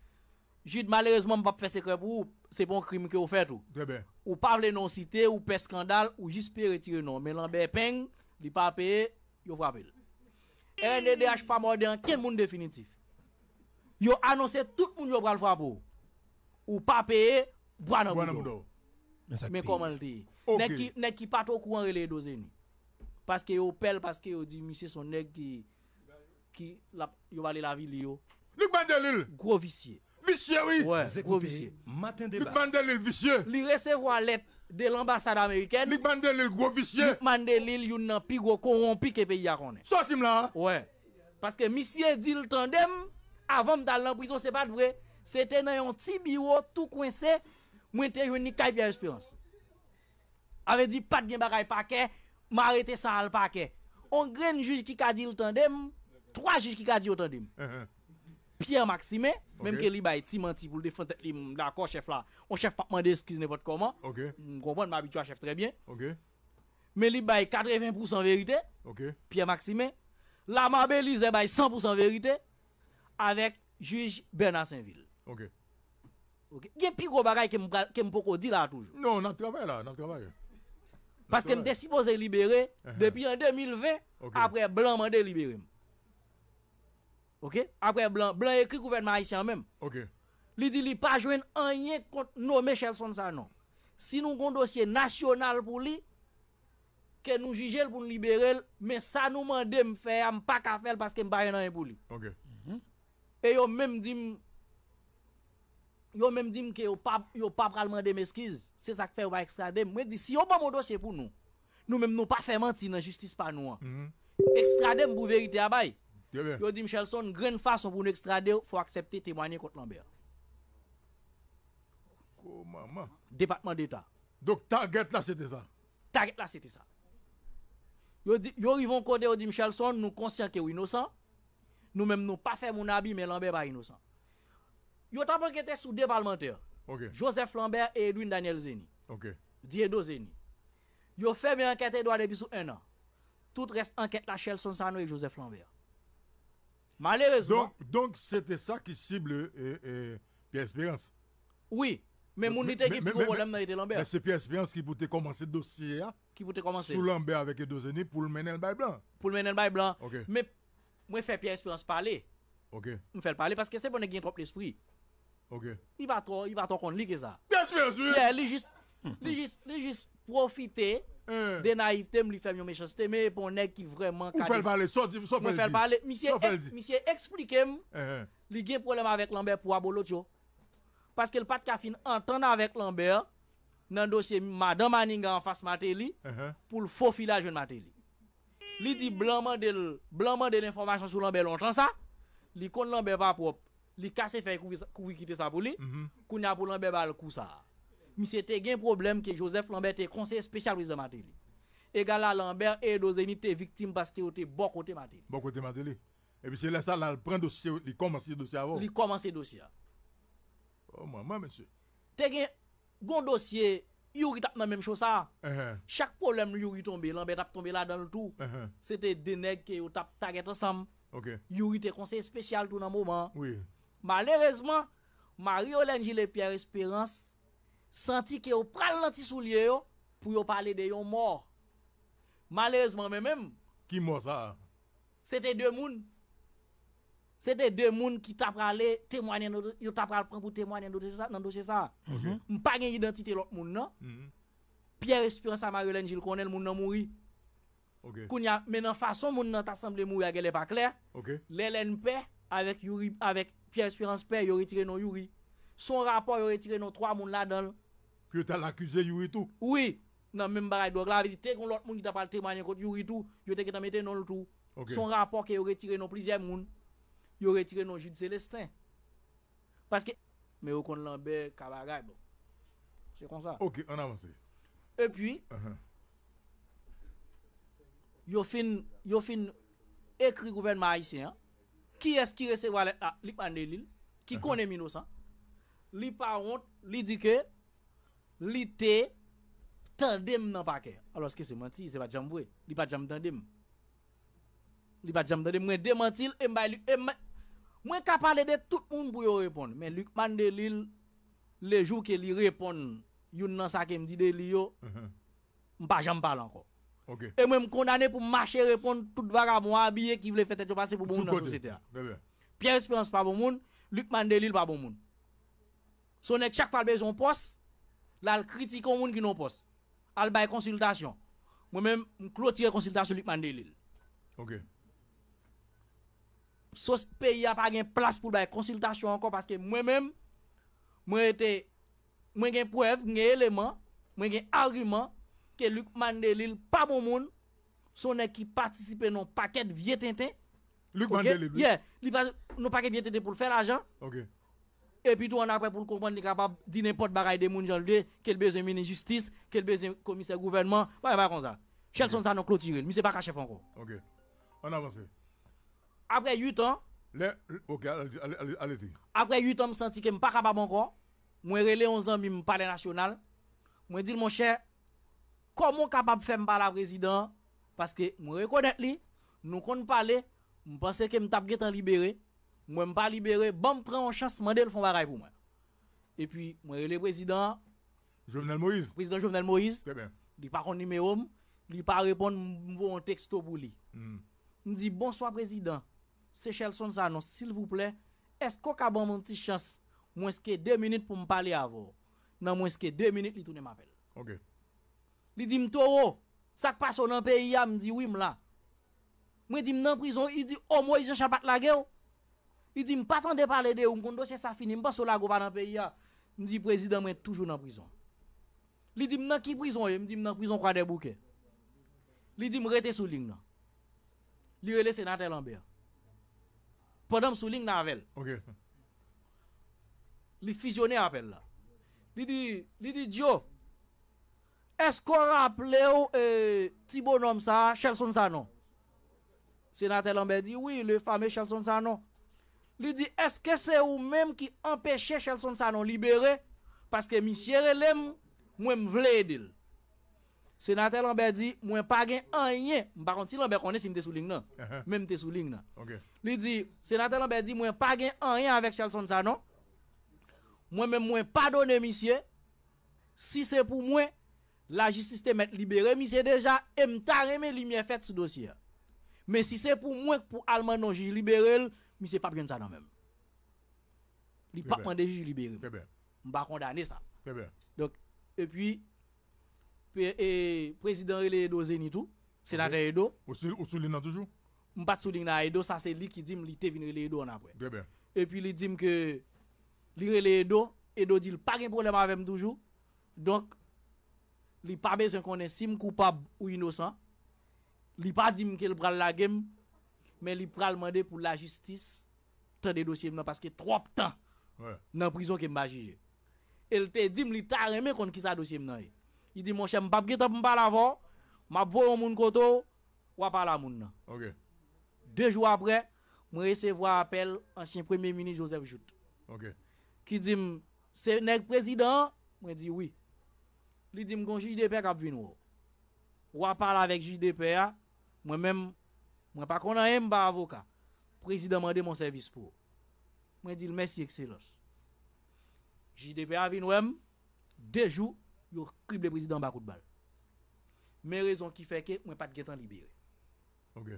S4: Jid, malerezman m pap fese kre pou, se bon krim ke ou fet non non. ou. Ou pa vle non site, ou pe skandal, ou jispe retire non. Men lan be peng, li pa pe, yo vrap el. E, ne deyaj pa morde an, ken moun definitif. Yo anonse tout moun yo bral vrap ou. Ou pa pe, bwa nan mdo. Men koman l dey. Nek ki pato kouan rele dozen. Paske yo pel, paske yo di, misye son nek ki yo bale la vil yo.
S1: Gro visye. Vicieux, oui. Ouais, gros vicieux. Matin débat.
S4: est vicieux. Il recevoir lettre de l'ambassade américaine. Luc Mandel est gros vicieux. Luc Mandel est un plus gros corrompu que pays a connaît. Ça, c'est là. Hein? Ouais. Parce que monsieur dit le tandem avant d'aller en prison, c'est pas vrai. C'était dans un petit bureau tout coincé. Moi, j'étais une caille l'espérance. espérance. Avait dit pas de bagaille paquet, m'arrêter ça à paquet. On graine juge qui a dit le tandem, trois juges qui a dit le tandem. Uh-huh. Pierre Maxime, même que lui, bah, il menti pour défendre d'accord, chef là. On chef pas demander excuse n'importe comment. Ok. Je mm, comprends, je m'habitue à chef très bien. Ok. Mais lui, 80% bah, vérité. Ok. Pierre Maxime. La a lui, 100% vérité. Avec juge Bernard Saint-Ville. Ok. Ok. Il y a plus gros choses que je peux dire là toujours. Non, on travaille là, on travaille. Parce que je suis supposé libérer uh-huh. depuis en 2020, après Blanc m'a libérer. Ok, apre blan, blan ekri kouvenman haisyan men. Ok. Li di li pa jwen an yen kont nou me chel son sa nan. Si nou kon dosye nasyonal pou li, ke nou jijel pou liberel, men sa nou mandem fè, am pa ka fèl paske mba yen an yen pou li. Ok. E yo men dim, yo men dim ki yo pa pral mandem eskiz, se sa k fè ou ba ekstradem. Mwen di, si yo ban mon dosye pou nou, nou men nou pa fè manti nan justice pa nou an. Mm-hmm. Ekstradem pou verite abay. Yo ont dit Michelson, grande façon pour nous extrader, il faut accepter témoigner contre Lambert. Comment Département d'État. Donc, target là, c'était ça. Target là, c'était ça. Ils vont encore, dit Michelson, nous conscients que nous innocents. Nous même nous pas fait mon habit, mais Lambert pas innocent. Ils ont enquêté sous deux parlementaires. Joseph Lambert et Edwin Daniel Zeni. OK. Diedo Zeni. Ils ont fait une enquête depuis un an. Tout reste enquête la Chelson nous et Joseph Lambert. Malheureusement.
S5: Donc, c'était ça qui cible euh, euh Pierre Espérance. Oui, mais mon état qui problème dans Lambert. Mais c'est Pierre Espérance qui pouvait commencer le dossier. Hein. Qui pouvait commencer. Sous Lambert avec les Edozeni pour
S4: le mener le bail blanc. Pour le mener le bail blanc. Mais moi, fait Pierre Espérance parler. Ok. Je fais parler parce que c'est bon, il a trop l'esprit. Ok. Il va trop, il va trop qu'on que ça. Pierre Espérance, oui. juste. Hmm. Li jis profite hmm. de naivte m li fem yon me chanste Me pon nek ki vreman kade M fèl pale, m fèl pale Mi se eksplike m li gen problem avèk Lambert pou abolo tjo Paske l pat kafin an ton avèk Lambert Nan dosye madan manninga an fas mate li Pou l fofilaj ven mate li Li di blanman de l informasyon sou Lambert lontan sa Li kon Lambert pa pou Li kase fè kou wikite sa pou li Koun mm-hmm. ya pou Lambert pa l kousa mi se te gen problem ki Joseph Lambert te konseye spesyal wize mate li. E gala Lambert e dozenite viktim paske yo te bokote mate li.
S5: Bokote mate li? E pi se lè sa la pren dosye, li
S4: komanse dosye avon? Li komanse dosye. Oh maman, monsie. Te gen, gon dosye, yu ri tap nan menm chosa. Uh-huh. Chak problem yu ri tombe, Lambert tap tombe la dan loutou. Se te denèk ke yo tap taget ansam. Ok. Yu ri te konseye spesyal tou nan mouman. Oui. Malèrezman, mari o lenji le pier espérance, Senti ki yo pral lantisou liye yo pou yo pale de yon mor. Malezman men men. Ki mor sa? Sete de moun. Sete de moun ki tap prale yo tap pral pran pou temwanyan nan doche sa. M pa gen identite lot moun nan. Mm-hmm. Pierre Espirence Amarilène Gilles Cornel moun nan mouri. Men nan fason moun nan tasemble mouri a gèle pa kler. Lèlène Pè avec Pierre Espirence Pè yori tire non yori. Son rapor yori tire non 3 moun la dal Puis tu as l'accusé Yuri tout. Oui, dans même barrage. Donc là, dès qu'on l'autre monde qui t'a pas témoigné contre Yuri tout, il était qui mettre non le tout. Son rapport qui a retiré non plusieurs monde, il a retiré non Jude Célestin. Parce que mais au connaît Lambert Cabaret bon. C'est comme ça. OK, on avance. Et puis uh -huh. Yo fin yo fin écrit gouvernement haïtien. Hein? Qui est-ce qui recevra les ah, li Qui uh -huh. connaît innocent? Hein? Li pas honte, li dit que Li te Tandem nan pake Aloske se manti se pa tjam vwe Li pa tjam tandem Li pa tjam tandem mwen demantil e e Mwen kapale de tout moun pou yo repon Men lukman de lil Le jou ke li repon Youn nan sa ke mdi de li yo mhm. Mpa jambal anko E mwen mkondane pou mmanche repon Tout vaga mwa biye ki vle fete te pase pou moun nan sosete Pierre Espérance pa bon moun Lukman de lil pa bon moun Sonne chak falbezon pos Sonne chak falbezon pos La l kritikon moun ki nou pos. Al bay konsultasyon. Mwen men m klotire konsultasyon Likman Delil. Ok. Sos peyi ap agen plas pou bay konsultasyon ankon. Paske mwen men mwen ete mwen gen pwev, gen eleman, mwen gen argument. Ke Likman Delil pa bon moun moun sonen ki patisipe nou paket vye tenten. Likman Delil. Ye, nou paket vye tenten pou l fè l ajan. Ok. et puis tout en après pour comprendre qu'il est capable de dire n'importe bagaille des monde genre quel besoin ministre justice quel besoin commissaire gouvernement pas pas comme ça Chelson ça non clôturé mais c'est pas caché encore OK on avance après 8 ans le, OK allez-y après 8 ans me senti que me pas capable encore moi relé 11 ans me parler national moi dit mon cher comment capable faire parler président parce que moi reconnaître lui nous qu'on parler je pense que me tape en libéré Mwen m pa libere, ban m pren an chans, mande l fon baray pou mwen. E pi, mwen rele prezident. Jovenel Moïse. Prezident Jovenel Moïse. Ke ben. Li pa kon nime om, li pa repon mwen teksto pou li. Hmm. Mwen di, bon soa prezident, se chel son sa anons, sil vouple, esko ka ban mwen ti chans, mwen ske de minute pou m pale avon. Nan mwen ske de minute li toune m apel. Ok. Li di m toro, oh, sak pa son an pe iya, m di ah, wim la. Mwen di m nan prizon, li di, o oh, mwen jen chapat la ge ou. Il dit, je ne pas de parler de vous, ça fini, je ne pas dans le pays. Je dit, président, je toujours dans prison. Il dit, dans qui prison Je dis, dans prison quoi des bouquets. Il dit, je rester sous ligne. Il est le sénateur Lambert. Pendant que sous ligne, avec Ok. Il fusionné appel là. Il dit, il dit, Dieu, est-ce qu'on rappelle euh, petit bonhomme ça, Chelson ça non Sénateur Lambert dit, oui, le fameux Chelson ça Li di, eske se ou mèm ki empèche chèl son sanon libere? Paske mi sière lèm, mwen mvle edil. Senatè lan bè di, mwen pagè an yè. Mba konti lan bè konè si mte souling nan. Mè mte souling nan. Li di, senatè lan bè di, mwen pagè an yè avèk chèl son sanon. Mwen mè mwen padonè mi siè. Si se pou mwen, la jististe mèk libere. Si se pou mwen, la jististe mèk libere, mi se deja e mtare mè libyè fèt sou dosyè. Me si se pou mwen pou almanoji libere lèm, mi se pap gen sa nan mem. Li pap mande ju li beri. Mba kondane sa. E puis, prezident li e do ze ni tou, senatè e do. Ou sou lina toujou? Mba sou lina e do, sa se li ki dim li tevin li e do nan pre. E puis li dim ke li li e do, e do di li pa gen problem avem toujou. Li pa be se konen sim koupab ou inosan. Li pa dim ke l bral la gem mais il pral demander pour la justice traiter dossier dossiers parce que trop de temps dans la prison qu'il m'a jugé. Il te dit il t'a remis contre qui sa dossier m'a. Il dit mon cher m'pa geta vais l'avant, m'a avant, mon koto ou pas la moun OK. Deux jours après, je recevoir appel ancien premier ministre Joseph Jout. OK. Qui dit c'est le président, moi dis oui. Il dit mon juge de paix qui vient ou. Ou parler avec juge de paix, moi-même Mwen pa konan em ba avoka. Prezident mande monservis pou. Mwen dil mersi ekselos. Jide pe avi nou em. Dejou, yon krib le prezident ba kout bal. Men rezon ki feke, mwen pat getan libere. Ok.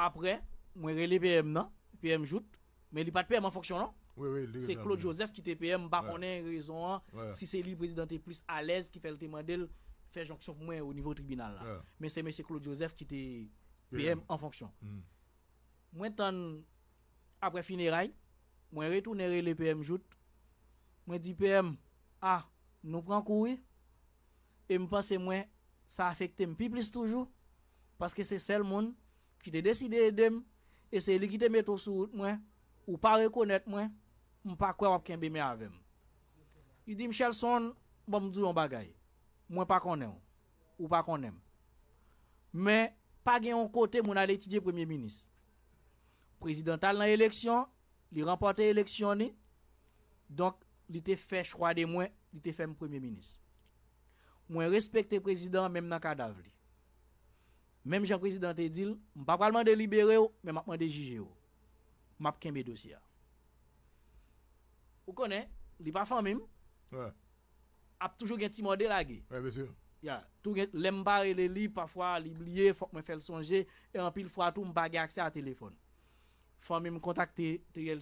S4: Apre, mwen releve m nan. PM jout. Men li pat PM an foksyon nan. Se Claude Joseph ki te PM ba konan rezon an. Si se li prezident e plus alez ki fel te mandel, fe jonksyon pou mwen ou nivou tribunal la. Men se mese Claude Joseph ki te en fonction. Moi, hmm. après finir la rail, je retournerai l'EPM en dit Je dis ah, nous prenons courir. Et je pense que ça affecte plus toujours. Parce que c'est seul monde qui a décidé d'aimer. Et c'est lui qui te mis au sur moi. Ou pas reconnaître moi. Ou pas quoi qu'il y un bébé avec moi. Il dit, Michel, Son « bon me dire un truc. pas qu'on aime. Ou pas qu'on aime. Mais... pa gen yon kote moun aletidye premier minis. Prezidental nan eleksyon, li rampote eleksyon ni, donk li te fe chroade mwen, li te fe mwen premier minis. Mwen respekte prezident, menm nan kadavli. Menm jan prezident te dil, mwen pa pralman de libere yo, menm apman de jige yo. Mwen apkenbe dosya. Ou konen, li pa fan mwen, ap toujou gen timo de lage. Mwen mwen sè. Ya, y gen, lem bare le li, pafwa li bliye, fok mwen fel sonje, e an pil fwa tou m bagye à a telefon. Fwa mwen m kontakte te yel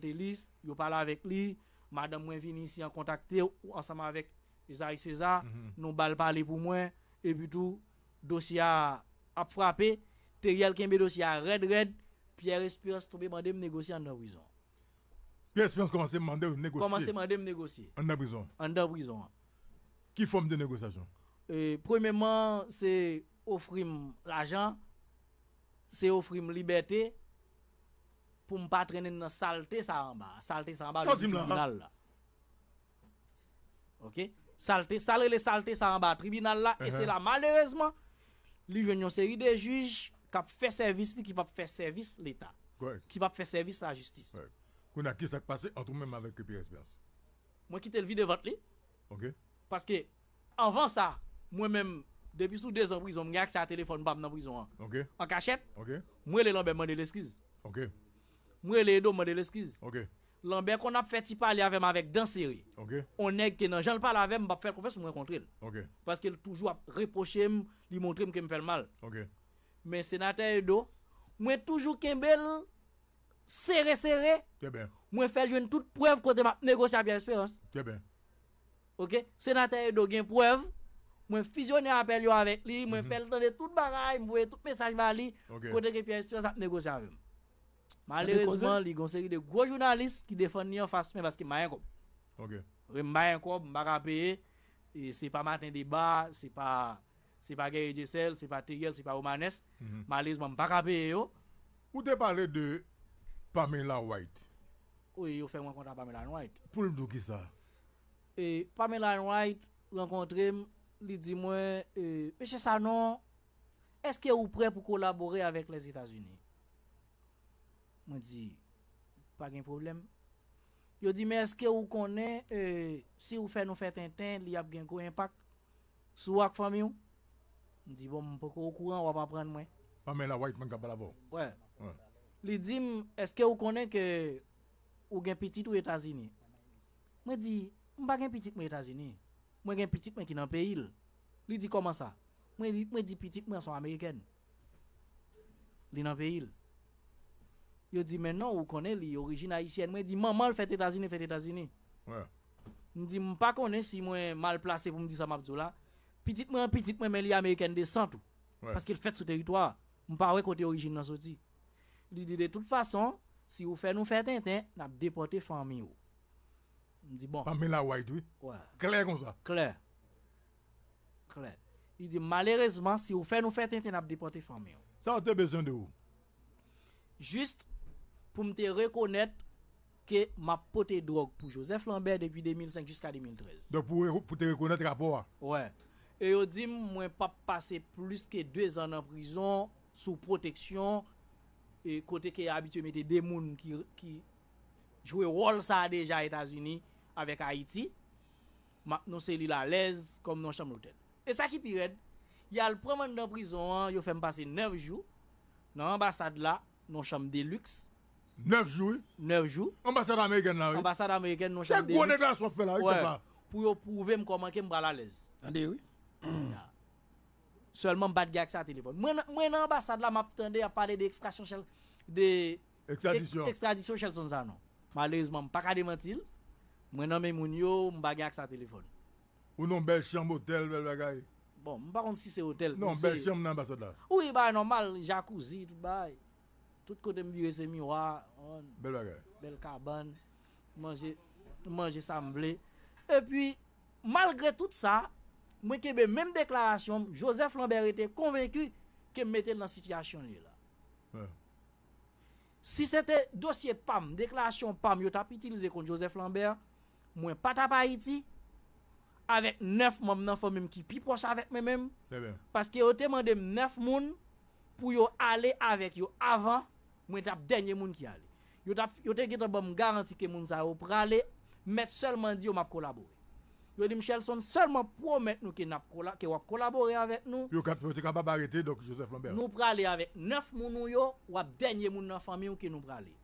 S4: yo pala lui li, madame mwen vini si an kontakte, ou ansama avec Ezaï César, mm -hmm. nou bal pale pou mwen, e bitou dosya ap frape, te yel kenbe dosya red red, Pierre Espérance tombe mande m negosye an en prison.
S5: Pierre Espérance komanse mande m negosye? Komanse mande
S4: m negosye. An dan En An En prison.
S5: Ki fait de negosasyon?
S4: premièrement, c'est offrir l'argent, c'est offrir liberté pour ne pas traîner dans la saleté ça en bas. Saleté ça en bas, le tribunal là. Ok? Saleté, saler les saleté ça en bas, tribunal là. Et c'est uh-huh. là, malheureusement, lui, jeunes une série de juges qui fait service, qui va faire service l'État. Qui va faire service à la justice.
S5: Qu'on a qui ça passé entre même avec Pierre Espérance.
S4: Moi, quitte le vide devant lui. Ok. Parce que, avant ça, Mwen men, depi sou dezen prizon, mwen akse a telefon, mwen pap nan prizon an. Ok. An kache, mwen lè l'anbe mwen de l'eskiz. Ok. Mwen lè l'edo mwen de l'eskiz. Ok. L'anbe kon ap feti pale avem avek dans seri. Ok. On neg kenan, jenl pale avem, mwen ap feti konfes mwen kontrel. Ok. Paske lè toujou ap repoche, li montre mwen ke mwen fel mal. Ok. Men senate edo, mwen toujou kembe lè, sere sere, mwen fel jwen tout prev kote mwen negosya biensperans. Te ben. Ok. Senate edo gen prev Mwen fizyonè apèl yo avèk li, mwen mhm. fèl tèdè tout baray, mwen mwè tout pesaj vali, kote ki piè s'pè sa p'nègojavèm. Mwen lè rèzèman, li gonsèri de gòjounalist ki defèm nèy an fassmè, bas ki mwen mwen mwen mwen mwen mwen mwen mwen mwen mwen. Mwen mwen mwen mwen mwen mwen mwen mwen mwen mwen mwen mwen mwen mwen mwen mwen mwen mwen mwen. Ou te pale de Pamela White? Ou yo fèm wènkontan Pamela White? Poul mdou ki sa? E, Pamela White, wènkontre m... Li di mwen, peche sa nan, eske ou pre pou kolabore avèk les Etats-Unis? Mwen di, pa gen problem. Yo di, men eske ou konen, si ou fè nou fèt enten, li ap gen kou en pak, sou ak fami ou? Mwen di, bon, mwen pou kou kouran, wap ap pren mwen.
S5: Pamè ah, la wèk, mwen kapal avò.
S4: Wè. Li di, eske ou konen ke ou gen petit ou Etats-Unis? Mwen di, mwen pa gen petit mwen Etats-Unis? Moi, j'ai un petit qui est dans le pays. Il dit comment ça Moi, moi dis petit, moi, sont américaine. Il est dans le pays. Il dit maintenant, vous connaissez l'origine haïtienne. Moi, je dis maman, le fait États-Unis, fait États-Unis. Ouais. Je dit je ne connais si moi mal placé pour me dire ça, Mabzoula. Petit, moi, petit, moi, mais l'américaine descend tout. Ouais. Parce qu'il fait sur territoire. Je ne sais côté origine dans sorti. Il dit de toute façon, si vous faites nous faire tintin, n'a déporter famille me dit bon. Bah, ouais. Claire comme ça. Claire. Claire. Il dit malheureusement, si vous faites nous faites un déporté famille. Ça, vous avez besoin de vous. Juste pour me reconnaître que m'a porté drogue pour Joseph Lambert depuis 2005 jusqu'à 2013.
S5: Donc pour, pour te reconnaître rapport.
S4: Ouais. Et Je dit, moi, pas passé plus que deux ans en prison sous protection. Et côté qui habitué des gens qui, qui jouent rôle ça déjà aux États-Unis avec Haïti, maintenant c'est à l'aise comme dans chambre d'hôtel. Et ça qui pire, il y a le premier dans prison, il fait passer 9 jours dans l'ambassade là, dans chambre de luxe. 9 jours 9 jours. Ambassade américaine là. Oui. Ambassade américaine dans chambre de luxe. C'est quoi négation fait là, oui, ouais. Pour prouver comment je me à l'aise. Attendez oui. [clears throat] Ah. Seulement pas de gars à téléphone. Moi dans l'ambassade là, m'attendais à parler d'extradition de extradition. Ex, extradition chez Malheureusement, pas qu'à démentir. Mwen nan men moun yo, ak sa téléphone. Ou non
S5: bel chambre hotel, bel bagay? Bon, mba si c'est hôtel... Non, bel chambre nan basot
S4: Oui, Ou normal, jacuzzi, tout bay. Tout kote mvire se miroir Bel bagay. Bel cabane Mange, mange samble. Et puis, malgré tout ça mwen kebe même déclaration, Joseph Lambert était que ke mette dans situation li la. Ouais. Si c'était dossier PAM, déclaration PAM, yo tap utilisé contre Joseph Lambert, mwen pata pa Haiti, avèk 9 mòm nan fòmèm ki pi poch avèk mè mèm, paske yo te mandèm 9 moun, pou yo ale avèk yo avan, mwen tap denye moun ki ale. Yo, tap, yo te getan bom garanti ke moun sa yo prale, met selman di yo map kolabore. Yo di Michelson selman promet nou ki, kola, ke wap kolabore avèk nou.
S5: Yo kap yo te kapab arete, dok Joseph Lambert. Nou
S4: prale avèk 9 moun nou yo, wap denye moun nan fòmèm ki nou prale.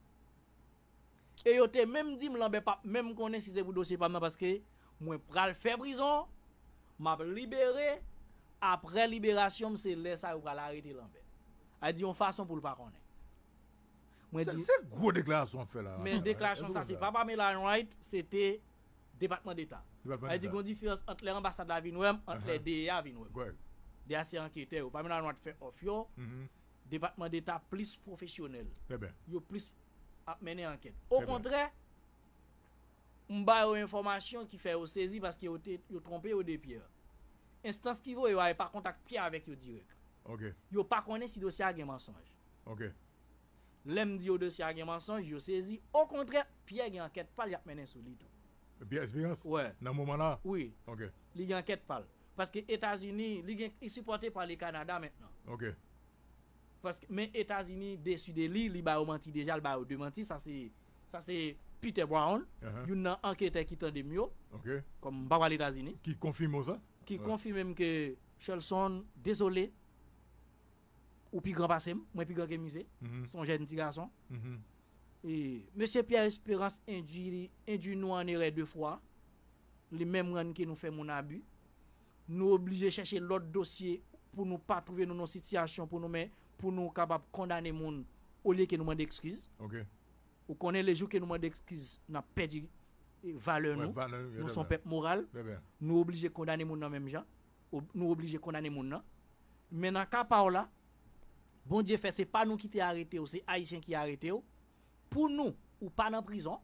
S4: E yo te menm di, menm konen si ze boudo se pa men, paske mwen pral febrizon, map liberé, apre liberasyon, mwen se lè sa yon pral harite yon pe. Ay di, yon fason pou l'paronè.
S5: Mwen di... Se grou deklaj son fe la? Mwen deklaj son sa, se pa pa
S4: me lan right, se te debatman d'Etat. Ay di, kon di, fè ante le ambassade avin wèm, ante le DEA avin wèm. Gwèl. De ase anke te, ou pa me lan right fè of yo, debatman mm-hmm. d'Etat plis profesyonel. Fè eh ben. Yo plis... a mené enquête. Au contraire, a yo information qui fait au saisi parce que yo trompé au des pierres. Instance qui voye yo par contact Pierre avec yo direct. OK. Yo pas connaît si dossier a un mensonge. OK. L'aime dit au dossier a des mensonge, yo saisi. Au contraire, Pierre enquête pas y a mené sur lui tout.
S5: Bien expérience. moment là. Oui. OK.
S4: Li enquête pas parce que États-Unis, li supporté par le Canada maintenant. OK. Parce que les états unis li, li ba ou manti deja, déjà ba ou de manti, ça ça c'est Peter Brown, uh -huh. yon nan qui ki mieux, Comme myo, bah, okay. États-Unis qui Qui ça Qui confirme même ouais. konfime m désolé Chelson, ou puis grand passé, moi puis grand musée, mm-hmm. son jeune petit garçon, mm-hmm. Et M. Pierre Espérance induit, induit nous en erreur deux fois, les mêmes rangs qui nous fait mon abus. Nous obligés de chercher l'autre dossier pour ne pas trouver nos situations, pour nous mettre pour nous capables condamner les gens au lieu que nous demander excuses. OK. Ou connaît les jours que nous des excuses, nous perdu valeur nous. nous sommes peuple moral. Nous obligés condamner les dans même gens. Nous obligés condamner les gens. Mais dans cas là, bon Dieu fait c'est pas nous qui t'es arrêté, c'est haïtien qui a arrêté Pour nous ou pas dans prison,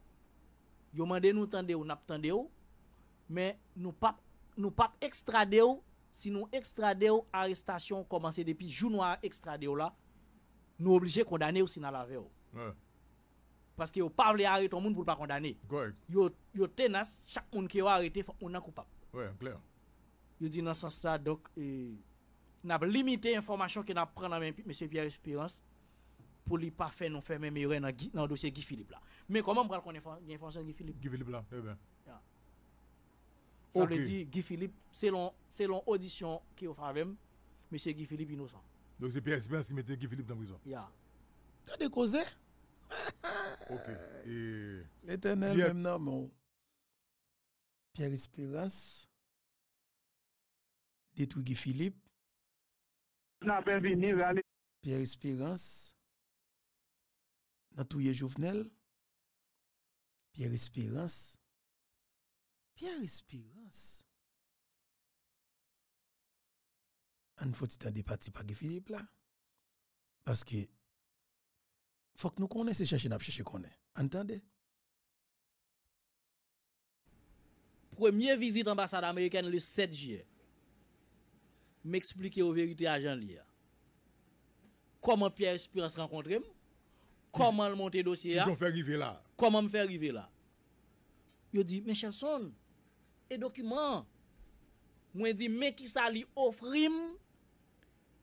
S4: yo demandé nous tendez ou nous ou mais nous pas nous pas extrader si nous ou arrestation commencé depuis jour noir extradé là, nous obligés condamner aussi dans la veille. Parce que vous pas tout le monde pour pas condamner. Yo yo tenace chaque monde qui est arrêté on a coupable. Ouais, clair. Yo dit dans ce sens ça donc nous euh, n'a limité information que n'a prend dans monsieur Pierre Espérance pour lui pas faire nous faire même erreur dans le dossier Guy Philippe là. Mais comment on prend connaître de Guy Philippe Guy Philippe là, eh ça le veut dire Guy Philippe, selon, selon audition qui offre avec M. Guy Philippe innocent.
S5: Donc c'est Pierre Espérance qui mettait Guy Philippe dans la prison.
S1: Yeah. T'as des causes
S5: [laughs] Ok. Et... L'éternel Pierre...
S1: même non, mon. Pierre Espérance détruit Guy Philippe. Pierre Espérance, dans Jovenel, Pierre Espérance, Pierre Espérance faut il parti Philippe là. Parce que, faut que nous connaissions, chercher, nous chercher, connaître. Entendez?
S4: Première visite ambassade américaine le 7 juillet. M'expliquer aux vérités à Jean Lia. Comment Pierre se rencontrer Comment le monter dossier Comment me faire arriver là? Il dit, mais Chelson, dokumen. Mwen di meki sa li ofrim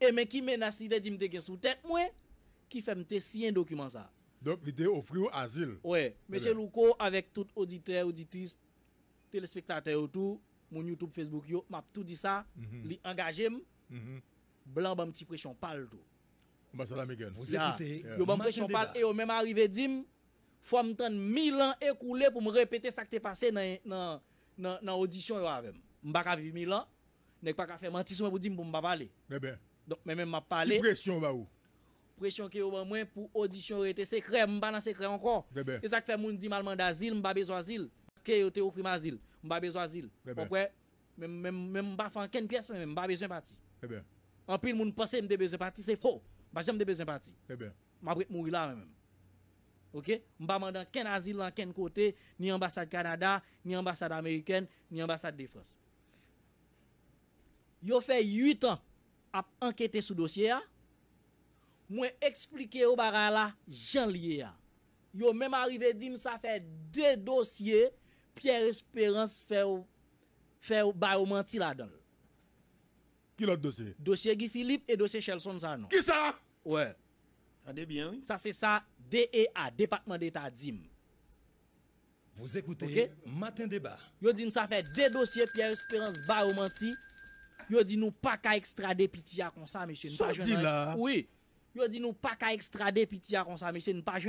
S4: e meki menas li de jim de gen sou tek mwen ki fem te siyen dokumen sa. Dok li de ofri ou azil. Eh mwen se loukou avèk tout auditè, auditist, telespektatè ou tou, moun Youtube, Facebook, yo, map tout di sa, li angajem, blan bèm ti presyon pal tou.
S5: Mwen se la me gen. Yo bèm presyon pal,
S4: yo mèm arrive dim, fò mwen ten mil an ekoule pou mwen repete sa ki te pase nan... Nan audisyon yo avèm. Mba ka vivi milan, nek pa ka fè mantisyon mwen pou di mbou mba pale. Mbe mwen mba pale. Kipresyon yo ba ou? Presyon ki yo ban mwen pou audisyon yo te sekre, mba nan sekre ankon. Mbe mbe. E sak fè moun di malman da zil, mba bezo a zil. Ke yo te oufri ma zil, mba bezo a zil. Mbe mbe. Mbe mbe mba fè anken piyes mbe mbe, mba bezo anpati. Mbe mbe. Anpil moun pase mbe bezo anpati, se fò. Mba jè mbe bezo anpati. Mbe mbe. Mba bret mou Mba mandan ken azil lan ken kote, ni ambasade Kanada, ni ambasade Ameriken, ni ambasade de Frans. Yo fe 8 an ap anketen sou dosye a, mwen eksplike ou barala jan liye a. Yo menm arive dim sa fe de dosye, Pierre Esperance fe ou ba ou menti la don. Ki lot dosye? Dosye ki Filip e dosye Shelson sa nan. Ki sa? Wey. Sa se sa DEA, Departement d'Etat DIM. Vous écoutez, matin débat. Yo di nou sa fè dè dosye Pierre-Espérance Baromanti. Yo di nou pa ka ekstrade piti ya konsa, mèche, nou pa jwen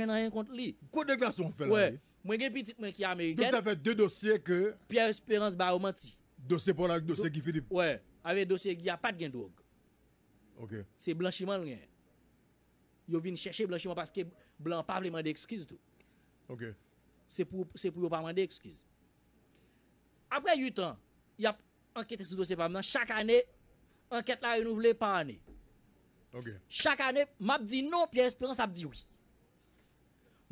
S4: nan yon kont li. Kou dekla son fè la yon? Mwen gen piti mwen ki Amerigen. Yo sa fè dè dosye ke? Pierre-Espérance Baromanti. Dosye pou la, dosye ki Filip? Ouè, avè dosye ki ya pat gen dog. Ok. Se blanchiman lwen yon. Yo vin chèche blan chèman paske blan pa vle mande ekskiz tout. Ok. Se pou yo pa mande ekskiz. Apre 8 an, y ap enkète se do se pa vle nan. Chak anè, enkète la renouvle par anè. Ok. Chak anè, mabdi nou pi espérance abdi oui.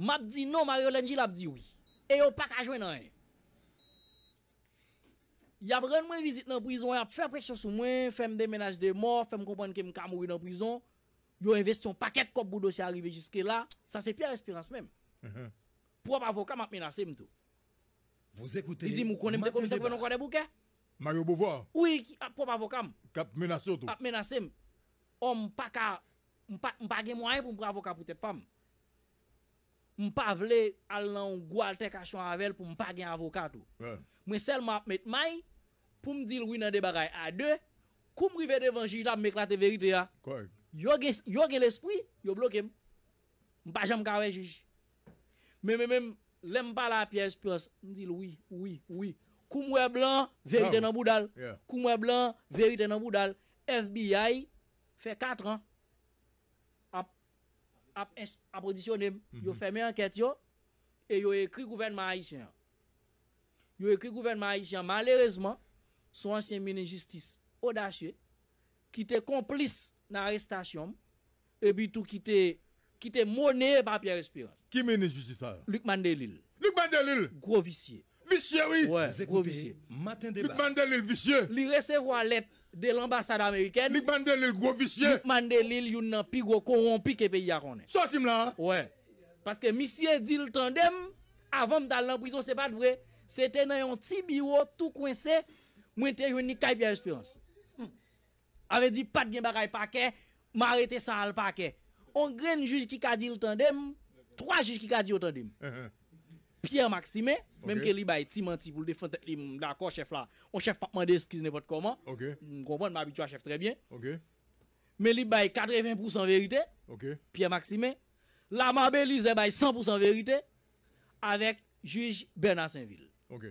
S4: Mabdi nou, Mario Lengil abdi oui. E yo pa kajwen nan en. Y ap ren mwen vizit nan prizon, y ap fè prek chòs ou mwen, fèm demenaj de mò, fèm koupan kem kamouri nan prizon. yo investyon paket kop boudo se arrive jiske la, sa se pier espirans mem. Uh-huh. Probe avokam ap menasem tou. Vos ekoute. I di mou konen mte konen se konen konen bouke. Mario Bouvoir. Ouye, probe avokam. Kap menasem tou. Kap menasem. Om pa ka, mpa gen mwenye pou mpre avokat pou te pam. Mpa vle al nan goualte kachon avel pou mpa gen avokat tou. Mwen sel mwen ap met may, pou mdi l wina de bagay a de, kou mri ve devan jilab me klate verite ah. ya. Koye. Yo gen l'espri, yo blokem. Mpa janm karejij. Mè mè mèm, lèm pa la piè espri, mdi loui, loui, loui. Kou mwen blan, verite nan boudal. Kou mwen blan, verite nan boudal. FBI, fè katran. Aprodisyonem, mhm. yo fèmè anket yo, e yo ekri gouvenman haisyen. Yo ekri gouvenman haisyen. Malérezman, sou ansyen mini-justis, odache, ki te komplis dans l'arrestation, et puis tout qui était monnaie par Pierre Espérance. Qui mène justice ça Luc Mandelil. Luc Mandelil Gros vicieux. Vicieux, oui Ouais, gros vicieux.
S1: Matin débat. Luc
S4: Mandelil, vicieux. Il recevoir lettre de l'ambassade américaine. Luc Mandelil, gros vicieux. Luc Mandelil, il y a un plus gros corrompu que pays à Ça, c'est là Ouais. Parce que monsieur dit le tandem, avant d'aller en prison, c'est pas vrai. C'était dans un petit bureau tout coincé, moi j'étais une Pierre Espérance avait dit pas de gain bagaille paquet, m'arrêter ça al paquet. On graine juge qui a dit le tandem, trois juges qui a dit le tandem. Pierre Maxime, même que li bay ti menti pour le défendre d'accord chef là. On chef pas demander excuse n'importe comment. OK. Comprendre m'habitue à chef très bien. OK. Mais li bay 80% vérité. OK. Pierre Maxime, la Mabelise bay 100% vérité avec juge Bernard Saint-Ville. OK.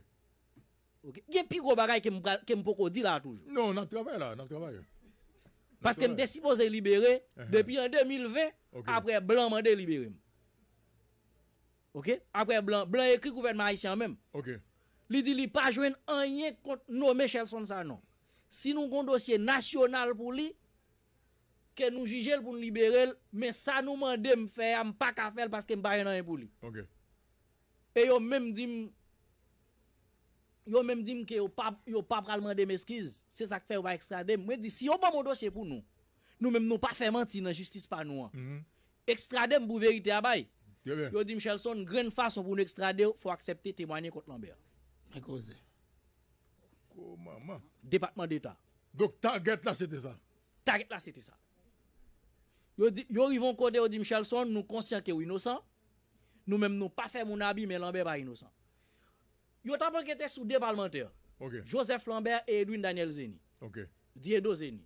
S4: OK. Il y a plus gros bagaille que me que me dire là toujours. Non, on travaille là, on travaille. Paske m de sipoze libere uh-huh. depi an 2020, apre blan mande libere m. Ok? Apre blan, blan ekri kouven ma aisyan men. Ok. Li di li pa jwen anye kont nou mechel son sa nan. Si nou kon dosye nasyonal pou li, ke nou jijel pou libere l, men sa nou mande m fè, am pa ka fèl paske m bayen anye pou li. Ok. E yo menm dim, yo menm dim ki yo pa pralman de meskiz, Se sak fe ou ba ekstradem. Mwen di, si yo ba mou dosye pou nou, nou menm nou pa fe manti nan justice pa nou an. Mhm. Ekstradem pou verite abay. Yo di Michelson, gren fason pou nou ekstrader, fwa aksepte temwanyen kote Lambert. A goze. Ko mama. Depatman deta. Dok target la sete sa. Target la sete sa. Yo rivon kote yo di Michelson, nou konsyen ke ou inosan. Nou menm nou pa fe moun abi, men Lambert ba inosan. Yo tanponke te sou devalmente yo. Joseph Lambert et Edwin Daniel Zeni Di Edo Zeni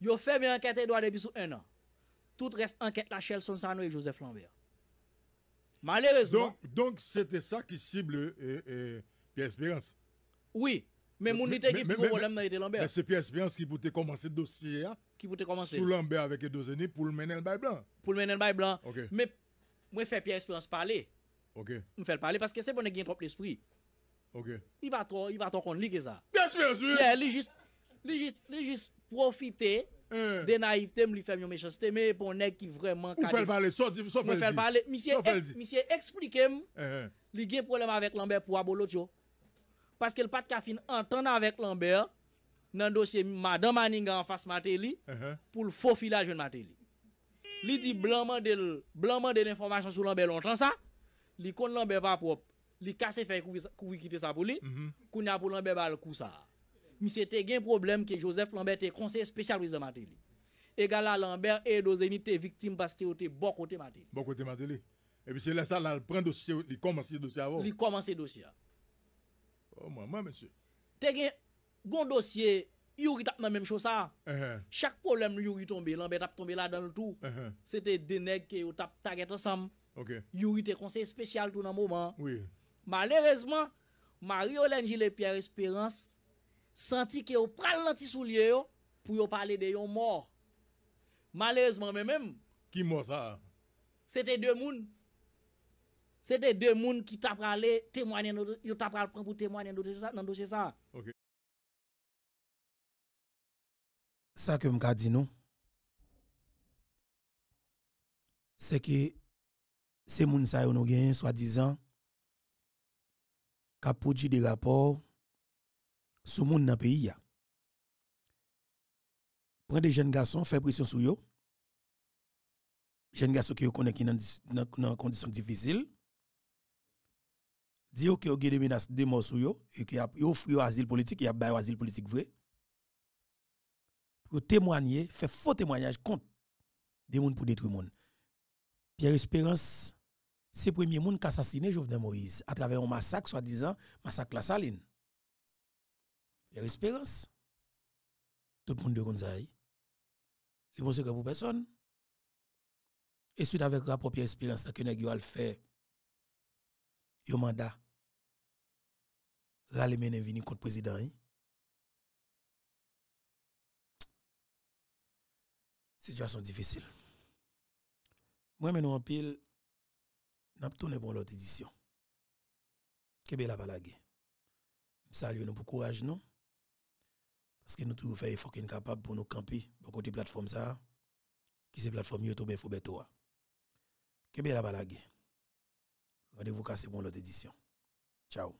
S4: Yo fe mi anket Edo a debi sou 1 an Tout reste anket Lachelle Sonsano Et Joseph Lambert Malereze Donc cete sa
S5: ki sible Pierre Esperance Oui Men moun nite ki piko problem nan Edo Lambert Men se Pierre Esperance ki poute komansi dosye Sou Lambert vek Edo Zeni pou menen bay
S4: blan Pou menen bay blan Men mwen fe Pierre Esperance pale Mwen fe pale paske se mwen bon, gen trop l'espri I va ton kon li ke sa Li jis profite De naivte m li fem yon me chan S'te me pon nek ki vreman kade M fèl pale, m fèl pale M siye eksplike m Li gen problem avèk Lambert pou abolo tjo Paske l pat kafin Antan avèk Lambert Nan dosye madan maninga an fass mate li Poul fofila jen mate li Li di blanman del Blanman del informasyon sou Lambert lontan sa Li kon Lambert va pou li kase fè kou wikite sa pou li, mhm. kou ni apou lanbe bal kousa. Mise te gen problem ki Joseph Lambert te konseye spesyal wize mate li. E gala lanbert e dozenite viktim paske yo te bokote mate li.
S5: Bokote mate li.
S4: E pise lè sa lal
S5: pren dosye, li komanse dosye avon. Li
S4: komanse dosye. O oh, mwen mwen mense. Te gen, gon dosye, yowri tap nan mèm chosa. Uh-huh. Chak problem nou yowri tombe, lanbert tap tombe la dan loutou. Uh-huh. Se te denèk ki yo tap taget asam. Yowri te konseye spesyal tou nan mouman. Oui. Malheureusement, Marie-Hélène Gilles Pierre Espérance senti que au pral lanti soulier pour parler de yon mort. Malheureusement mais même qui mort ça? C'était deux mouns, C'était deux mouns qui t'a parlé témoigner t'a pour témoigner de ça dans dossier ça.
S5: OK.
S1: Ça que dit nous c'est que ces mouns ça ont nous soi-disant qui a produit des rapports sur le monde dans le pays. Prends des jeunes garçons, fais pression sur eux. Jeunes garçons qui connaissent qui dans des conditions difficiles. dis vous qu'ils ont des menaces de mort sur eux et qu'ils un asile politique, ils ont un asile politique vrai. Pour témoigner, faire faux témoignage contre des gens pour détruire les gens. Pierre Espérance, c'est le premier monde qui a assassiné Jovenel Moïse à travers un massacre, soi-disant, massacre la saline. Il y a l'espérance. Tout le monde de Gonzaï. Les bons secrets pour personne. Et suite avec la propre espérance que nous fait, yo mandat. Rale mené vini contre président. Hein. Situation difficile. Moi, maintenant, en pile, nous tournons pour l'autre édition. Quelle la balague. Salut nous pour courage non parce que nous toujours fait effort qu'il capable pour nous camper pour côté plateforme ça qui c'est plateforme YouTube Que betoa. Quelle la balague. Rendez-vous cassé pour l'autre édition. Ciao.